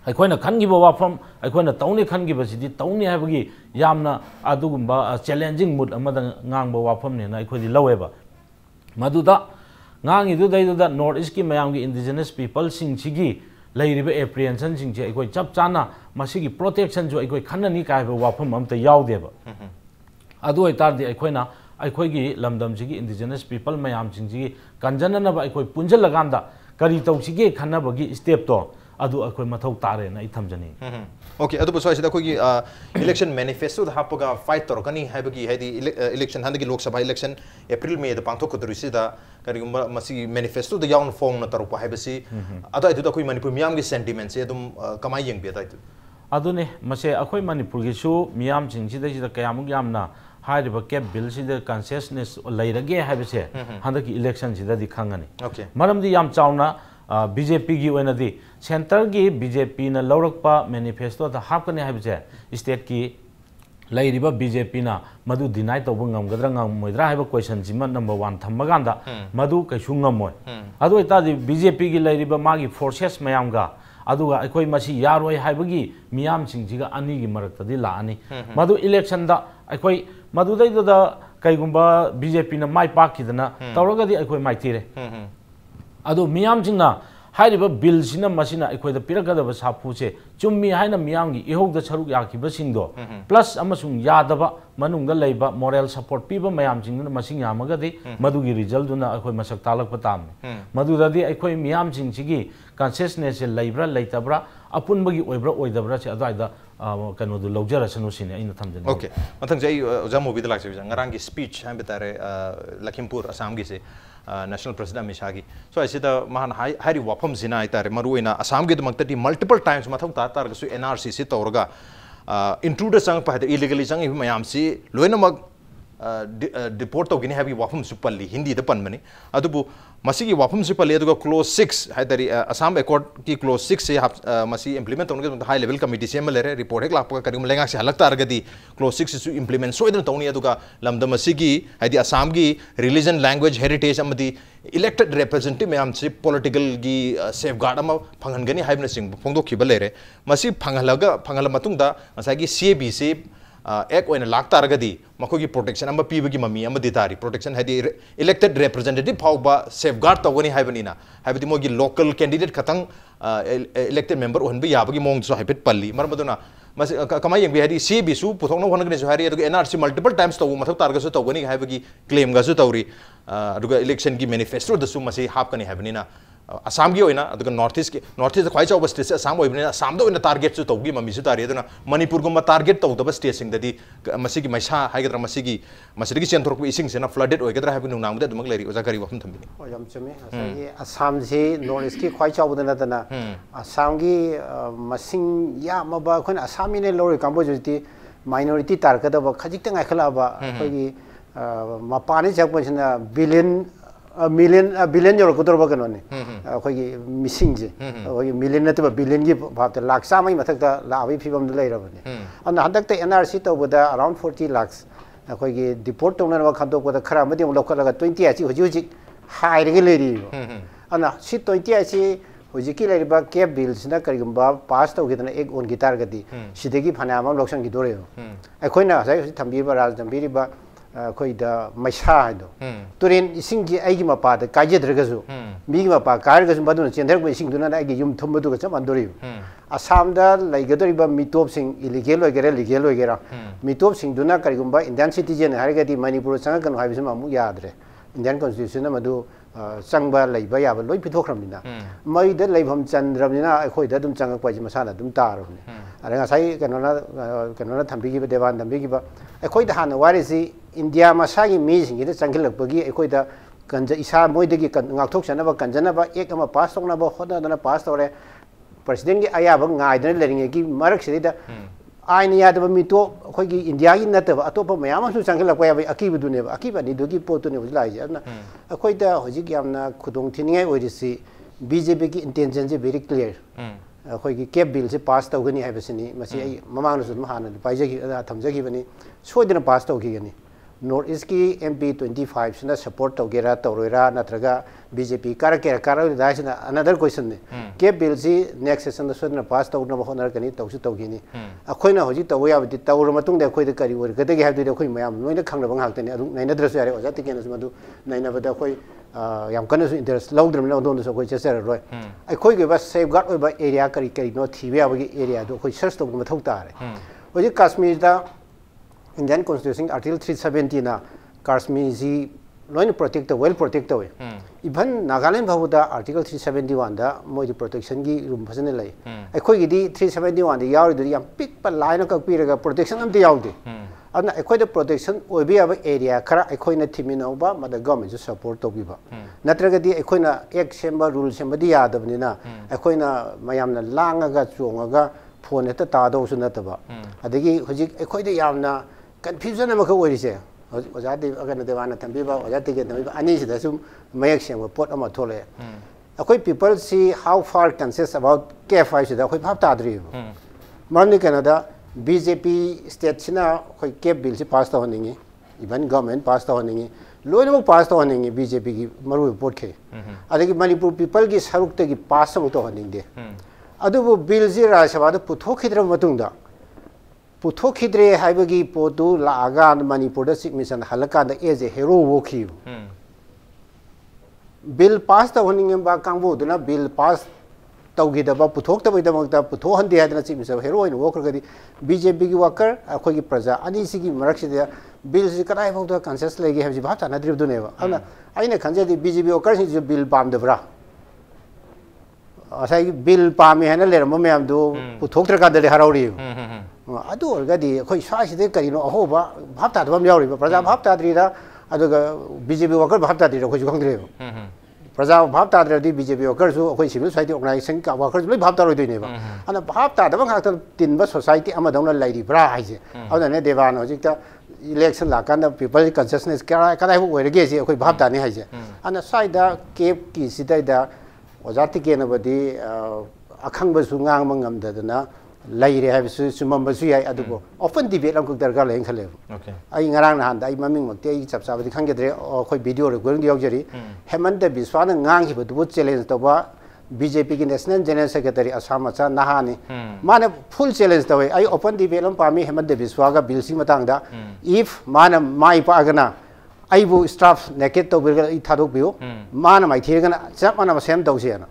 ꯑꯩꯈꯣꯏꯅ ꯈꯟꯈꯤꯕ ꯋꯥꯐꯝ ꯑꯩꯈꯣꯏꯅ ꯇꯧꯅꯤ ꯈꯟꯈꯤꯕꯁꯤꯗꯤ ꯇꯧꯅꯤ ꯍꯥꯏꯕꯒꯤ ꯌꯥꯝꯅ ꯑꯗꯨꯒꯨꯝꯕ ꯆꯦꯂꯦꯟꯖꯤꯡ ꯃꯨꯗ ꯑꯃꯗ ꯉꯥꯡꯕ ꯋꯥꯐꯝꯅꯦꯅ ꯑꯩꯈꯣꯏꯗꯤ ꯂꯧꯋꯦꯕ ꯃꯗꯨꯗ ꯉꯥꯡꯉꯤꯗꯨꯗꯩꯗꯨꯗ ꯅꯣꯔꯠ ꯏꯁꯀꯤ ꯃꯌꯥꯝꯒꯤ ꯏꯟꯗꯤꯖꯤꯅꯁ ꯄꯤꯄꯜꯁꯤꯡꯁꯤꯒꯤ leiriba apprehension jing je ikoi chap chana ma si gi protection jo ikoi khanna ni kai ba wapham am ta yau de ba adu ai tar de ikoi na ikoi gi lamdam ji indigenous people ma yam kanjana na ba ikoi punja lagan da kari tau si khanna ba step to अखो मौ तारे थमजनी okay अखोई election manifest हाप फाइट तौरकनी election हाँ Lok Sabha election April May पाथ्री कई मेनिफेस्ट यौन फोम तौरप है अखोई मनपुर मैम की सेंटिमेंट से मसे अखोई मनपुर मैम सिंह क्याम कैब बिल कन्सियसनेस लेरगे हाँ इलेक्शन खागनी मरम बीजेपी की सेंटर की बीजेपी ने लौरप मेनीफेस्टो हापने है स्टेट की लेब बीजेपी मधु दिनाई तब गमगद्रागमद्रा है क्वेश्चन से नंबर वन थम्बाद मधु कई गमो अदारे बीजेपी की लेब मांग फोर्सेस मैम अखोई सिंह अनी मरक्तदी लाने मधु इलेक्शन अखोई मधुद कईगुब बीजेपी माइ पाखीदना तौरगदी अखोई माइतीरे अदो मियाम जिंगा हाइरिब बिल सिना मसिना अखोय द पिरगदब साफु चुम्मी हाइना मियाम गी इहोग प्लस अमसुंग यादब लेब मोरल सपोर्ट पीब मयाम जिंग न रिजल्ट दुना अखोय मसक तालक पताम मदु द दे अखोय मियाम जिंग सिगी से लेब्रा लेतब्रा ꯑꯄꯨꯟꯕꯒꯤ ꯑꯣꯏꯕ꯭ꯔꯥ ꯑꯣꯏꯗꯕ꯭ꯔꯥꯁꯦ ꯑꯗꯨꯋꯥꯏꯗ ꯀꯩꯅꯣꯗꯨ ꯂꯧꯖꯔꯁꯅꯨ ꯁꯤꯅꯤ ꯑꯩꯅ ꯊꯝꯖꯅꯤꯡꯉꯤ ꯑꯣꯀꯦ ꯃꯊꯪꯁꯦ ꯑꯩ ꯑꯣꯖꯥ ꯃꯣꯕꯤꯗ national president mishagi so asida mahan hari wapam sina aitare maru ina assam gi dmagta di multiple times mathau ta tar su nrc si tawraga intruder sang pa illegally sang hi mayam si loina mag deport tawgini habi wapam su palli hindi da panmani adubu मसी वफम से पले close six है असम एकोर्ड की clause six से मसी implement तौने high level committee से लेर report हेक लाप कहीं लेगा से हल क्लोज सिक्स से इम्प्लीमेंट सोदन तौने की असम की religion language heritage elected representative मैम से पोलिटिकल की सेफ गार्ड फंगनी फोदे फंगल फंगल सी ए बी से ꯑꯦꯛ ꯑꯣꯏꯅ ꯂꯥꯛ ꯇꯥꯔꯒꯗꯤ ꯃꯈꯣꯏꯒꯤ ꯄ꯭ꯔꯣꯇꯦꯛꯁꯟ ꯑꯃ ꯄꯤꯕꯒꯤ ꯃꯃꯤ ꯑꯃꯗꯤ ꯇꯥꯔꯤ ꯄ꯭ꯔꯣꯇꯦꯛꯁꯟ ꯍꯥꯏꯗꯤ ꯏꯂꯦꯛꯇꯦꯠ ꯔꯦꯄ꯭ꯔꯖꯦꯟꯇꯦꯇꯤꯞ ꯐꯥꯎꯕ ꯁꯦꯐꯒꯥꯔꯗ ꯇꯧꯒꯅꯤ ꯍꯥꯏꯕꯅꯤꯅ ꯍꯥꯏꯕꯗꯤ ꯃꯣꯏꯒꯤ ꯂꯣꯀꯦꯜ ꯀꯦꯟꯗꯤꯗꯦꯠ ꯈꯛꯇꯪ ꯏꯂꯦꯛꯇꯦꯠ ꯃꯦꯝꯕꯔ ꯑꯣꯏꯍꯟꯕ ꯌꯥꯕꯒꯤ ꯃꯑꯣꯡꯗꯁꯨ ꯍꯥꯏꯐꯦꯠ ꯄꯜꯂꯤ ꯃꯔꯝ ꯑꯗꯨꯅ ꯃꯁꯤ ꯀꯃꯥꯏ ꯌꯦꯡꯕꯤ ꯍꯥꯏꯗꯤ ꯁꯤ ꯕꯤꯁꯨ ꯄꯨꯊꯣꯛꯅꯕ ꯍꯣꯠꯅꯒꯅꯤꯁꯨ ꯍꯥꯏꯔꯤ ꯑꯗꯨꯒ N R C multiple times ꯇꯧꯕ ꯃꯊꯧ ꯇꯥꯔꯒꯁꯨ ꯇꯧꯒꯅꯤ ꯍꯥꯏꯕꯒꯤ ꯀ꯭ꯂꯦꯝꯒꯁꯨ ꯇꯧꯔꯤ ꯑꯗꯨꯒ ꯏꯂꯦꯛꯁꯟꯒꯤ ꯃꯦꯅꯤꯐꯦꯁꯇꯣꯗꯁꯨ ꯃꯁꯤ ꯍꯥꯞꯀꯅꯤ ꯍꯥꯏꯕꯅꯤꯅ असामी नर्थि नर्ोर्थ खब स्टेट असम हो असाम तार्गेट तपाईँ ममी ताना मुबा तार्गेट तेट्सदेखि मैसाग्रा चेथरोप इस्सन फ्लडेडहरू चुने असामस नर्थ यस खाइ चाबना असामी म यहाँ अन असाम काम हुँदै म्यनोरीटी ताक खब मपान बिलयन वियन यौरब किनोने अघि मेयन नै बिलयन भाव ल मत लै फिभम अन हाम्रो एनआरसी अराउंड फोर्टी लाख अघो डिपोट त खोप खाएर ट्वेन्टी आइदि हजिक हजिक अन ट्वेन्टी आइडस हुन्छ केप विलसम्ब पास त एक्ति फनाोरेन राज त ꯀꯣꯏꯗ ꯃꯩꯁꯥ ꯍꯥꯏꯗꯣ ꯇꯨꯔꯦꯟ ꯏꯁꯤꯡꯒꯤ ꯑꯩꯒꯤ ꯃꯄꯥꯗ ꯀꯥꯏꯖꯗ꯭ꯔꯒꯁꯨ ꯃꯤꯒꯤ ꯃꯄꯥ ꯀꯥꯏꯔꯒꯁꯨ ꯃꯗꯨꯅ ꯆꯦꯟꯊꯔꯛꯄ ꯏꯁꯤꯡꯗꯨꯅ ꯑꯩꯒꯤ ꯌꯨꯝ ꯊꯨꯝꯕꯗꯨꯒ ꯆꯞ ꯃꯥꯟꯗꯣꯔꯤꯕ ꯑꯁꯥꯝꯗ ꯂꯩꯒꯗꯧꯔꯤꯕ ꯃꯤꯇꯣꯞꯁꯤꯡ ꯏꯂꯤꯒꯦꯜ ꯑꯣꯏꯒꯦꯔ ꯂꯤꯒꯦꯜ ꯑꯣꯏꯒꯦꯔ ꯃꯤꯇꯣꯞꯁꯤꯡꯗꯨꯅ ꯀꯔꯤꯒꯨꯝꯕ ꯏꯟꯗꯤꯌꯥꯟ ꯁꯤꯇꯤꯖꯦꯟ ꯍꯥꯏꯔꯒꯗꯤ ꯃꯅꯤꯄꯨꯔ ꯆꯪꯉꯛꯀꯅꯣ ꯍꯥꯏꯕꯁꯤꯃ ꯑꯃꯨꯛ ꯌꯥꯗ꯭ꯔꯦ ꯏꯟꯗꯤꯌꯥꯟ ꯀꯣꯟꯁꯇꯤꯇ꯭ꯌꯨꯁꯟ ꯑꯃꯗꯨ ꯆꯪꯕ ꯂꯩꯕ ꯌꯥꯕ ꯂꯣꯏ ꯄꯤꯊꯣꯛꯈ꯭ꯔꯕꯅꯤꯅ ꯃꯩꯗ ꯂꯩꯐꯝ ꯆꯟꯗ꯭ꯔꯕꯅꯤꯅ ꯑꯩꯈꯣꯏꯗ ꯑꯗꯨꯝ ꯆꯪꯉꯛꯄꯁꯤ ꯃꯁꯥꯅ ꯑꯗꯨꯝ ꯇꯥꯔꯕꯅꯤ ꯑꯗ ꯉꯁꯥꯏ ꯀꯩꯅꯣꯅ ꯀꯩꯅꯣꯅ ꯊꯝꯕꯤꯈꯤꯕ ꯗꯦꯕꯥꯟ ꯊꯝꯕꯤꯈꯤꯕ ꯑꯩꯈꯣꯏꯗ ꯍꯥꯟꯅ ꯋꯥꯔꯤꯁꯤ ꯏꯟꯗꯤꯌꯥ ꯃꯁꯥꯒꯤ ꯃꯤꯁꯤꯡꯁꯤꯗ ꯆꯪꯁꯤꯜꯂꯛꯄꯒꯤ ꯑꯩꯈꯣꯏꯗ ꯀꯟꯖ ꯏꯁꯥ ꯃꯣꯏꯗꯒꯤ ꯉꯥꯛꯊꯣꯛꯆꯅꯕ ꯀꯟꯖꯅꯕ ꯑꯦꯛ ꯑꯃ ꯄꯥꯁ ꯇꯧꯅꯕ ꯍꯣꯠꯅꯗꯅ ꯄꯥꯁ ꯇꯧꯔꯦ ꯄ꯭ꯔꯁꯤꯗꯦꯟꯒꯤ ꯑꯌꯥꯕ ꯉꯥꯏꯗꯅ ꯂꯩꯔꯤꯉꯩꯒꯤ ꯃꯔꯛꯁꯤꯗꯩꯗ ꯑꯥꯏꯅ ꯌꯥꯗꯕ ꯃꯤꯇꯣꯞ ꯑꯩꯈꯣꯏꯒꯤ ꯏꯟꯗꯤꯌꯥꯒꯤ ꯅꯠꯇꯕ ꯑꯇꯣꯞꯄ ꯃꯌꯥꯝ ꯑꯃꯁꯨ ꯆꯪꯁꯤꯜꯂꯛꯄ ꯌꯥꯕ ꯑꯀꯤꯕꯗꯨꯅꯦꯕ ꯑꯀꯤꯕ ꯑꯅꯤꯗꯨꯒꯤ ꯄꯣꯠꯇꯨꯅꯦꯕ ꯍꯧꯖꯤꯛ ꯂꯥꯛꯏꯁꯦ ꯑꯗꯨꯅ ꯑꯩꯈꯣꯏꯗ ꯍꯧꯖꯤꯛ ꯌꯥꯝꯅ ꯈꯨꯗꯣꯡꯊꯤꯅꯤꯡꯉꯥꯏ ꯑꯣꯏꯔꯤꯁꯤ ꯕꯤ ꯖꯦ ꯄꯤꯒꯤ ꯏꯟꯇꯦꯟꯁꯟꯁꯦ ꯚꯦꯔꯤ ꯀ꯭ꯂꯤꯌꯔ ꯑꯩꯈꯣꯏꯒꯤ ꯀꯦꯞ ꯕꯤꯜꯁꯦ ꯄꯥꯁ ꯇꯧꯒꯅꯤ ꯍꯥꯏꯕꯁꯤꯅꯤ ꯃꯁꯤ ꯑꯩ ꯃꯃꯥꯡꯗꯁꯨ ꯑꯗꯨꯝ ꯍꯥꯟꯅ ꯄꯥꯏꯖꯈꯤ ꯊꯝꯖꯈꯤꯕꯅꯤ ꯁꯣꯏꯗꯅ ꯄꯥꯁ ꯇꯧꯈꯤꯒꯅꯤ नोर्थ इस की एम पी ट्वेंटी फाइव से सपोर्ट तौगेरा तौरेरा नत्रग बी जे पी कर के अनादर क्वेश्चन ने के बिल से नेक्स सेशन सोना पास तौना होने तौगी अखोनी तौ तौर मत अखोद कहीं हो मैं नोने खाब नईनद्रस ओजा तिके नईनबद इंटरेस्ट लौद्रमें अदोदी चेचर अखोगार्ड हो एरिया कई कई नो थी एरिया सर्च तौर मौत है हो Kashmir Indian constitution article three seventy Kashmir जी लोन प्रोटेक्ट वेल प्रोटेक्ट तौ even Nagaland article three seventy one Modi protection की रूम फजन ले थ्री सेवेंटी वन पिप लाइन कक्र प्रोटेक्शन यादे अब अखोद प्रोटेक्शन होब एरिया खरा अखोन मद गवर्मेंट सपोर्ट तौब hmm. नगदी अखोना एक् सेम रूल सेमदबनी hmm. मैं लागू चोगा फोन नेता तादू नगे अखोद यामना ꯀꯟꯐ꯭ꯌꯨꯖꯟ ꯑꯃꯈꯛ ꯑꯣꯏꯔꯤꯁꯦ ꯍꯧꯖꯤꯛ ꯑꯣꯖꯥ ꯑꯒꯅ ꯗꯦꯋꯥꯅ ꯊꯝꯕꯤꯕ ꯑꯣꯖꯥ ꯇꯤꯀꯦꯟ ꯊꯝꯕꯤꯕ ꯑꯅꯤꯁꯤꯗ ꯁꯨꯝ ꯃꯌꯦꯛ ꯁꯦꯡꯕ ꯄꯣꯠ ꯑꯃ ꯊꯣꯛꯂꯛꯑꯦ ꯑꯩꯈꯣꯏ ꯄꯤꯄꯜꯁꯤ हाउ फार कन्सियस अबाउट ꯀꯦꯐ ꯍꯥꯏꯁꯤꯗ ꯑꯩꯈꯣꯏ ꯚꯥꯞ ꯇꯥꯗ꯭ꯔꯤꯕ ꯃꯔꯝꯗꯤ ꯀꯩꯅꯣꯗ ꯕꯤ ꯖꯦ ꯄꯤ ꯁ꯭ꯇꯦꯠꯁꯤꯅ ꯑꯩꯈꯣꯏ ꯀꯦꯞ ꯕꯤꯜꯁꯤ ꯄꯥꯁ ꯇꯧꯍꯟꯅꯤꯡꯉꯤ ꯏꯚꯟ ꯒꯚꯔꯟꯃꯦꯟꯠ ꯄꯥꯁ ꯇꯧꯍꯟꯅꯤꯡꯉꯤ ꯂꯣꯏꯅꯃꯛ ꯄꯥꯁ ꯇꯧꯍꯟꯅꯤꯡꯉꯤ ꯕꯤ ꯖꯦ ꯄꯤꯒꯤ ꯃꯔꯨꯑꯣꯏꯕ ꯄꯣꯠꯈꯩ ꯑꯗꯒꯤ ꯃꯅꯤꯄꯨꯔ ꯄꯤꯄꯜꯒꯤ ꯁꯔꯨꯛꯇꯒꯤ ꯄꯥꯁ ꯑꯃꯨꯛ ꯇꯧꯍꯟꯅꯤꯡꯗꯦ ꯑꯗꯨꯕꯨ ꯕꯤꯜꯁꯤ ꯔꯥꯖ꯭ꯌ ꯁꯚꯥꯗ ꯄꯨꯊꯣꯛꯈꯤꯗ꯭ꯔꯕ ꯃꯇꯨꯡꯗ पुथोखीद्रे हाइबगी पोदु लागान मणिपुर सिक मिशन हलकान एज ए हेरो वोखियो बिल पास तौहनिंगबा कांबोदुना बिल पास तौगीब पुथोक्तबैदमक्ता पुथोहंदे हाइदना हेरो इन बीजेपी की वर्कर अखोगी प्रजा अनि सिगी बिल से कदाय फौदा कंसेस लेगी भाव भाता नद्रिबदुनेवा अना आइने बीजेपी वर्कर बिल पादब्रा ꯉꯁꯥꯏꯒꯤ ꯕꯤꯜ ꯄꯥꯝꯃꯤ ꯍꯥꯏꯅ ꯂꯩꯔꯝꯕ ꯃꯌꯥꯝꯗꯨ ꯄꯨꯊꯣꯛꯇ꯭ꯔꯀꯥꯟꯗꯗꯤ ꯍꯔꯥꯎꯔꯤ ꯑꯗꯨ ꯑꯣꯏꯔꯒꯗꯤ ꯑꯩꯈꯣꯏ ꯁ꯭ꯋꯥꯏꯁꯤꯗ ꯀꯔꯤꯅꯣ ꯑꯍꯣꯕ ꯚꯥꯞ ꯇꯥꯗꯕ ꯑꯃ ꯌꯥꯎꯔꯤꯕ ꯄ꯭ꯔꯖꯥ ꯚꯥꯞ ꯇꯥꯗ꯭ꯔꯤꯗ ꯑꯗꯨꯒ ꯕꯤ ꯖꯦ ꯄꯤ ꯋꯥꯀꯔ ꯚꯥꯞ ꯇꯥꯗ꯭ꯔꯤꯗ ꯑꯩꯈꯣꯏꯁꯨ ꯈꯪꯗ꯭ꯔꯦꯕ ꯄ꯭ꯔꯖꯥ ꯚꯥꯞ ꯇꯥꯗ꯭ꯔꯗꯤ ꯕꯤ ꯖꯦ ꯄꯤ ꯋꯥꯀꯔꯁꯨ ꯑꯩꯈꯣꯏ ꯁꯤꯚꯤꯜ ꯁꯣꯁꯥꯏꯇꯤ ꯑꯣꯔꯒꯅꯥꯏꯖꯦꯁꯟ ꯋꯥꯀꯔꯁꯨ ꯂꯣꯏ ꯚꯥꯞ ꯇꯥꯔꯣꯏꯗꯣꯏꯅꯦꯕ ꯑꯗꯨꯅ ꯚꯥꯞ ꯇꯥꯗꯕ ꯉꯥꯛꯇ ꯇꯤꯟꯕ ꯁꯣꯁꯥꯏꯇꯤ ꯑꯃꯗꯧꯅ ꯂꯩꯔꯤꯕ꯭ꯔꯥ ꯍꯥꯏꯁꯦ ꯑꯗꯨꯅꯅꯦ ꯗꯦꯕꯥꯅ ꯍꯧꯖꯤꯛꯇ इलेक्सन लाकान पीपल कंसियसनेस कदाई होरगे से अखोई भाव ताने है अन साइड केब की सिदा ꯑꯣꯖꯥ ꯇꯤꯀꯦꯟꯅꯕꯗꯤ ꯑꯈꯪꯕꯁꯨ ꯉꯥꯡꯕ ꯉꯝꯗꯗꯅ ꯂꯩꯔꯦ ꯍꯥꯏꯕꯁꯨ ꯆꯨꯝꯃꯝꯕꯁꯨ ꯌꯥꯏ ꯑꯗꯨꯕꯨ ꯑꯣꯄꯟ ꯗꯤꯕꯦꯠ ꯑꯃꯈꯛ ꯗꯔꯀꯥꯔ ꯂꯩꯅ ꯈꯜꯂꯦꯕ ꯑꯩ ꯉꯔꯥꯡ ꯅꯍꯥꯟꯗ ꯑꯩ ꯃꯃꯤꯡꯃꯛꯇꯤ ꯑꯩ ꯆꯞ ꯆꯥꯕꯗꯤ ꯈꯪꯖꯗ꯭ꯔꯦ ꯑꯩꯈꯣꯏ ꯚꯤꯗꯤꯑꯣ ꯔꯦꯀꯣꯔꯗꯤꯡꯗ ꯌꯥꯎꯖꯔꯤ ꯍꯦꯃꯟꯇ ꯕꯤꯁ꯭ꯋꯥꯅ ꯉꯥꯡꯈꯤꯕꯗꯨꯕꯨ ꯆꯦꯂꯦꯟꯖ ꯇꯧꯕ B J P national general secretary Assam मचा नहानी माने फुल चैलेंज तवे आई ओपन डिबेट लम पामी हेमंत बिस्वागा बिल सिंह मतांग दा इफ माने माई पागना अब स्टाफ नेकेट तब थाबी मान माइथीगन चप मान सेम तौजेन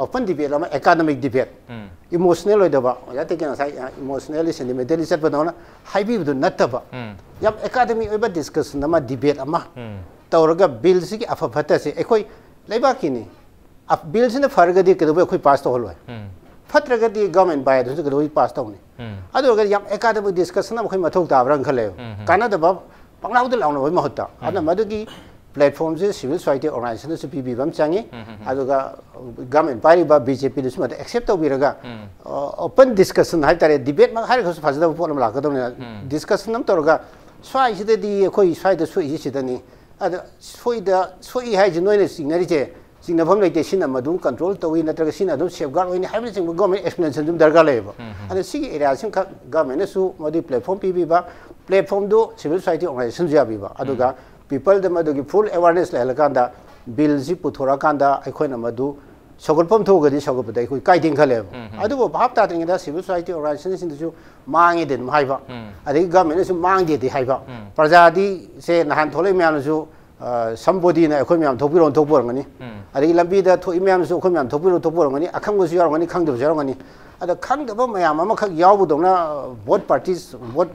ओपन डिबेट में academic debate emotional emotional sentimentally चलब नब एकाडमी डिस्कशन डिबेट तौर बिल से अफ फटे अखोई लेबा की बिल से फरगदी कई पास तौल ꯐꯠꯇ꯭ꯔꯒꯗꯤ ꯒꯚꯔꯟꯃꯦꯟ ꯕꯥꯏ ꯑꯗꯨꯁꯨ ꯀꯩꯗꯧꯕꯩ ꯄꯥꯁ ꯇꯧꯅꯤ ꯑꯗꯨꯒ ꯌꯥꯝ ꯑꯦꯀꯥꯗꯃꯤꯛ ꯗꯤꯁꯀꯁꯟ ꯑꯩꯈꯣꯏ ꯃꯊꯧ ꯇꯥꯕ꯭ꯔꯥ ꯈꯜ ꯈꯜꯂꯦꯕ ꯀꯥꯟꯅꯗꯕ ꯄꯪꯂꯥꯎꯗ ꯂꯥꯎꯅꯕꯒꯤ ꯃꯍꯨꯠꯇ ꯑꯗꯨꯅ ꯃꯗꯨꯒꯤ ꯄ꯭ꯂꯦꯠꯐꯣꯝꯁꯤ ꯁꯤꯚꯤꯜ ꯁꯣꯁꯥꯏꯇꯤ ꯑꯣꯔꯒꯅꯥꯏꯖꯦꯁꯟꯅꯁꯨ ꯄꯤꯕꯤꯕ ꯑꯃ ꯆꯪꯉꯤ ꯑꯗꯨꯒ ꯒꯚꯔꯟꯃꯦꯟ ꯄꯥꯏꯔꯤꯕ ꯕꯤ ꯖꯦ ꯄꯤꯗꯁꯨ ꯃꯗꯨ ꯑꯦꯛꯁꯦꯞ ꯇꯧꯕꯤꯔꯒ ꯑꯣꯄꯟ ꯗꯤꯁꯀꯁꯟ ꯍꯥꯏ ꯇꯥꯔꯦ ꯗꯤꯕꯦꯠꯃꯛ ꯍꯥꯏꯔꯒꯁꯨ ꯐꯖꯗꯕ ꯄꯣꯠ ꯑꯃ ꯂꯥꯛꯀꯗꯕꯅꯤꯅ ꯗꯤꯁꯀꯁꯟ ꯑꯃ ꯇꯧꯔꯒ ꯁ꯭ꯋꯥꯏꯁꯤꯗꯗꯤ ꯑꯩꯈꯣꯏ ꯁ꯭ꯋꯥꯏꯗ ꯁꯣꯛꯏꯁꯤ ꯁꯤꯗꯅꯤ ꯑꯗ ꯁꯣꯏꯗ ꯁꯣꯛꯏ ꯍꯥꯏꯁꯦ ꯅꯣꯏꯅ ꯆꯤꯡꯅꯔꯤꯁꯦ सिंह लेते हैं सिंह कंट्रोल तो वही नतर के सिंह अधुम सेफगार्ड वही नहीं है गवर्नमेंट एक्सप्लेनेशन जो दरगाह ले बो अरे एरिया सिंह का गवर्नमेंट ने सु मधु प्लेटफॉर्म पी भी दो सिविल साइटी ऑर्गेनाइजेशन जा भी बा अधुगा पीपल द मधु की फुल अवेयरनेस ले लगा दा बिल जी पुथोरा कांदा एक मधु सगोलफम थो गदि सगोप खै काइदिन खले अदु भाप ता दा सिविल सोसाइटी ऑर्गेनाइजेशन दिसु मांगे दिन माइबा अदि गवर्नमेंट ने सु मांगे दि हाइबा प्रजा दि से नहान थोले म्यानु ꯁꯝꯕꯣꯗꯤꯅ ꯑꯩꯈꯣꯏ ꯃꯌꯥꯝ ꯊꯣꯛꯄꯤꯔꯣꯟ ꯊꯣꯛꯄꯣꯔꯝꯒꯅꯤ ꯑꯗꯒꯤ ꯂꯝꯕꯤꯗ ꯊꯣꯛꯏ ꯃꯌꯥꯝꯁꯨ ꯑꯩꯈꯣꯏ ꯃꯌꯥꯝ ꯊꯣꯛꯄꯤꯔꯣꯟ ꯊꯣꯛꯄꯣꯔꯝꯒꯅꯤ ꯑꯈꯪꯕꯁꯨ ꯌꯥꯎꯔꯝꯒꯅꯤ ꯈꯪꯗꯕꯁꯨ ꯌꯥꯎꯔꯝꯒꯅꯤ ꯑꯗ ꯈꯪꯗꯕ ꯃꯌꯥꯝ ꯑꯃꯈꯛ ꯌꯥꯎꯕꯗꯧꯅ ꯚꯣꯠ ꯄꯥꯔꯇꯤ ꯚꯣꯠ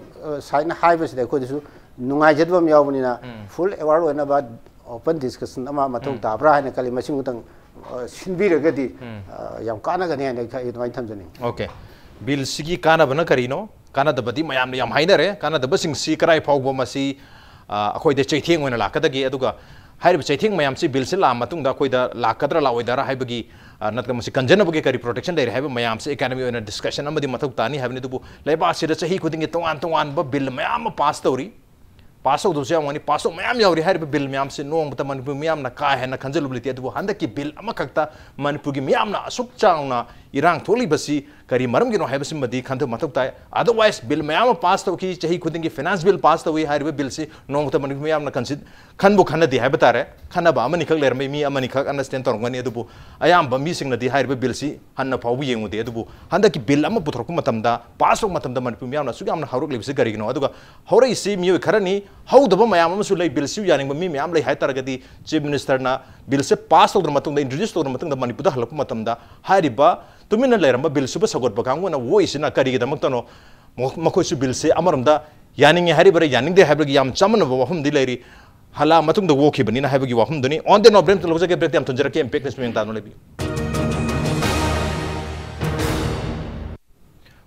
ꯁꯥꯏꯠꯅ ꯍꯥꯏꯕꯁꯤꯗ ꯑꯩꯈꯣꯏꯗꯁꯨ ꯅꯨꯡꯉꯥꯏꯖꯗꯕ ꯑꯃ ꯌꯥꯎꯕꯅꯤꯅ ꯐꯨꯜ ꯑꯦꯋꯥꯔ ꯑꯣꯏꯅꯕ ꯑꯣꯄꯟ ꯗꯤꯁꯀꯁꯟ ꯑꯃ ꯃꯊꯧ ꯇꯥꯕ꯭ꯔꯥ ꯍꯥꯏꯅ ꯈꯜꯂꯤ ꯃꯁꯤꯃꯨꯛꯇꯪ ꯁꯤꯟꯕꯤꯔꯒꯗꯤ ꯌꯥꯝ ꯀꯥꯟꯅꯒꯅꯤ ꯍꯥꯏꯅ ꯑꯩ ꯑꯗꯨꯃꯥꯏꯅ ꯊꯝꯖꯅꯤꯡꯉꯤ ꯑꯣꯀꯦ ꯕꯤꯜꯁꯤꯒꯤ ꯀꯥꯟꯅꯕꯅ ꯀꯔꯤꯅꯣ ꯀꯥꯟꯅꯗꯕꯗꯤ ꯃꯌꯥꯝꯅ ꯌꯥꯝ ꯍꯥꯏꯅꯔꯦ ꯀꯥꯟꯅꯗꯕꯁꯤꯡꯁꯤ ꯀꯗꯥꯏ ꯐꯥꯎꯕ ꯃꯁꯤ अखोद चैथेंग लाकदगी चैथेंग मैम से बिल से लाद लाकद्र लाइदारगी नग मैं कंजन के कई प्रोटेक्शन ले रहा मैम से इकानमी होने डिस्कशन ताने लेबाद चही खुद के तोान तोान बिल मैम पास तौरी पास हो पास मैम जाऊरी बिल मैम से नोब मनपुर मैम का है खजलती हंकी बिल्कुल मनपुर की मैम अशुक चाउना इरांग थोली बसी करी मरम गिनो है बसी मदी खंद मतलब ताय अदरवाइज बिल में आम पास तो की चही खुदिंग फाइनेंस बिल पास तो हुई हार बिल से नोंग त मन मयाम न वो खनबो दिया है बता रहे बतारे खनबा निकल ले रहे मी अमनि खक अंडरस्टैंड तोरगनि अदुबु अयाम बमी सिंग है हार बिल से हन फाउ येंगुदे अदुबु हंदा की बिल अम्म अम पुथरक मतम दा पास रोक मतम दा मन मयाम न सुयाम न हौरक लेबसे करी गिनो अदुगा हौरै से मियो हाउ दबो मैं आम सु सुलाई बिल से बम्बी मी आम ले हाय तरगदि चीफ मिनिस्टर ना ꯕꯤꯜꯁꯦ ꯄꯥꯁ ꯇꯧꯗ꯭ꯔ ꯃꯇꯨꯡꯗ ꯏꯟꯇ꯭ꯔꯣꯗ꯭ꯌꯨꯁ ꯇꯧꯗ꯭ꯔ ꯃꯇꯨꯡꯗ ꯃꯅꯤꯄꯨꯔꯗ ꯍꯜꯂꯛꯄ ꯃꯇꯝꯗ ꯍꯥꯏꯔꯤꯕ ꯇꯨꯃꯤꯟꯅ ꯂꯩꯔꯝꯕ ꯕꯤꯜ ꯁꯨꯕ ꯁꯧꯒꯠꯄ ꯀꯥꯡꯕꯨꯅ ꯋꯣꯏꯁꯤꯅ ꯀꯔꯤꯒꯤꯗꯃꯛꯇꯅꯣ ꯃꯈꯣꯏꯁꯨ ꯕꯤꯜꯁꯦ ꯑꯃꯔꯣꯝꯗ ꯌꯥꯅꯤꯡꯉꯦ ꯍꯥꯏꯔꯤꯕꯔ ꯌꯥꯅꯤꯡꯗꯦ ꯍꯥꯏꯕꯒꯤ ꯌꯥꯝ ꯆꯃꯅꯕ ꯋꯥꯐꯝꯗꯤ ꯂꯩꯔꯤ ꯍꯜꯂꯛꯑ ꯃꯇꯨꯡꯗ ꯋꯣꯛꯈꯤꯕꯅꯤꯅ ꯍꯥꯏꯕꯒꯤ ꯋꯥꯐꯝꯗꯨꯅꯤ ꯑꯣꯟ ꯗꯦ ꯅꯣꯕ꯭ꯔꯦꯝꯇ ꯂꯧꯖꯒꯦ ꯕ꯭ꯔꯦꯛꯇ ꯌꯥꯝ ꯊꯝꯖꯔꯛꯀꯦ ꯏꯝꯄꯦꯛ ꯅꯦꯁ ꯃꯌꯦꯡ ꯇꯥꯅ ꯂꯩꯕꯤꯌꯨ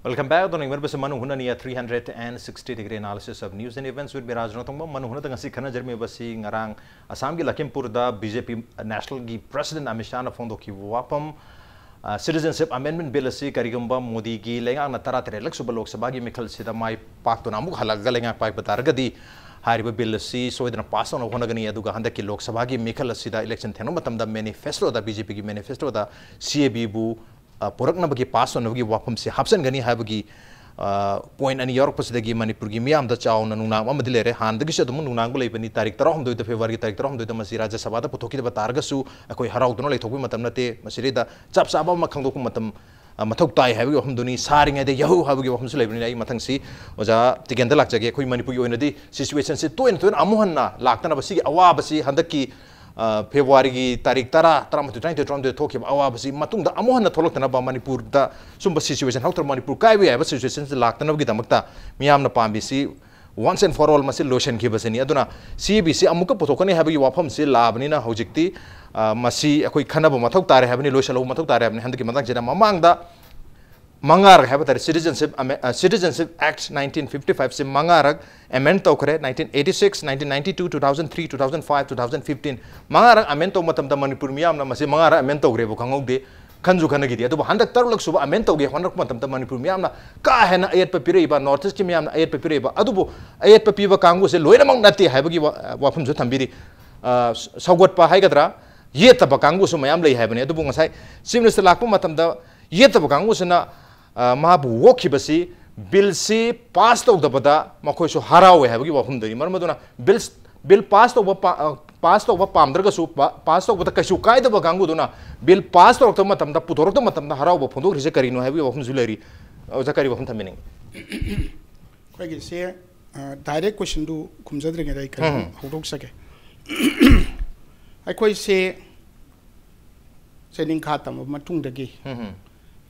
Welcome back. Don't remember so Manu Huna niya 360 degree analysis of news and events with Miraj Nathung. Manu Huna tanga si khana jermi basi ngarang Assam ki Lakhimpur da BJP national ki president Amit Shah na fondo ki wapam citizenship amendment bill asi karigamba Modi ki lenga na tara tere lak suba lok sabha ki mikhal sida mai pak to namu halaga lenga pak batar gadi हाब bill सोदन pass होनी हंक की लोक सभा की मिखल election थेन मेनीफेस्टोद BJP की मेनीफेस्टोद सी ए बी पोरक्नबगी पास होनबगी वाफमसे हापसनगनी हाबगी पॉइंट अनि यौरपसदगी मणिपुरगी मियामद चाउन नुनाम अमदिले रे हांदगी सदम नुनांगु लेबनी तारिक तरह हमदोय फेब्रुवारी तारिक तरह हमदोय मसी राज्य सभा द की द तारगसु अकोई हराउ दनो लेथोकु मतम नते मसिरेदा चपसाबा मखंगदोकु मतम मथौ ताय हाबगी हमदुनी सारिंगे दे यहु हाबगी वाफमसे लेबनी नाय मथंगसी ओजा तिगेंदा लाखजगे अकोई मणिपुर से तोइन तोइन February tarik tara tara matu tani tu tram tu thoki ba awa basi matung da amoh na tholok tana ba Manipur da sumba situation how tram Manipur kai we ba situation se lak tana gi damak ta miyam na pam bisi once and for all masi lotion ki basani aduna CBC amuka pothokani ha bi wafam se labni na hojikti masi akoi khana ba mathok tare ha ni lotion lo mathok tare ha ni handak ki matak jena mamang da मंगा रग है बता citizenship citizenship act 1955 से मंगा रग amend तो करे 1986 1992 2003 2005 2015 मंगा रग अमेंड तो मतम द मणिपुर मियाम ना मसे मंगा रग अमेंड तो करे वो खंगो दे खंजु खन गिदी तो हंदक तरुलक सुब अमेंड तौगे होनरक मतम द मणिपुर मियाम ना का है ना अयत पिरेबा नॉर्थ ईस्ट की मियाम ना अयत पिरेबा अदुबो अयत पीबा कांगु से लोयरमंग नते हाइबगी वाफम जो थंबिरी सौगतपा हाइगदरा ये तब कांगु सु मयाम लै हाइबने अदुबो ngasai चिफ मिनिस्टर लाकपो मतम द ये तब मोखी वोखिबसी पास तौदबदा मखोइसु हरावे है वहुमदगी बिल बिल पास तौब पास तब पामदरगसु पास तब कई कायदब गांगुदुना बिल पास तौर मतमदा पुदोरत मतमदा हरावे फोंदोखिसे करिनो हैबगी वहुमजु लेरी जकरी वहुम थमिनिंग से डायरेक्ट क्वेश्चन दु अखोसे दाइ कर सके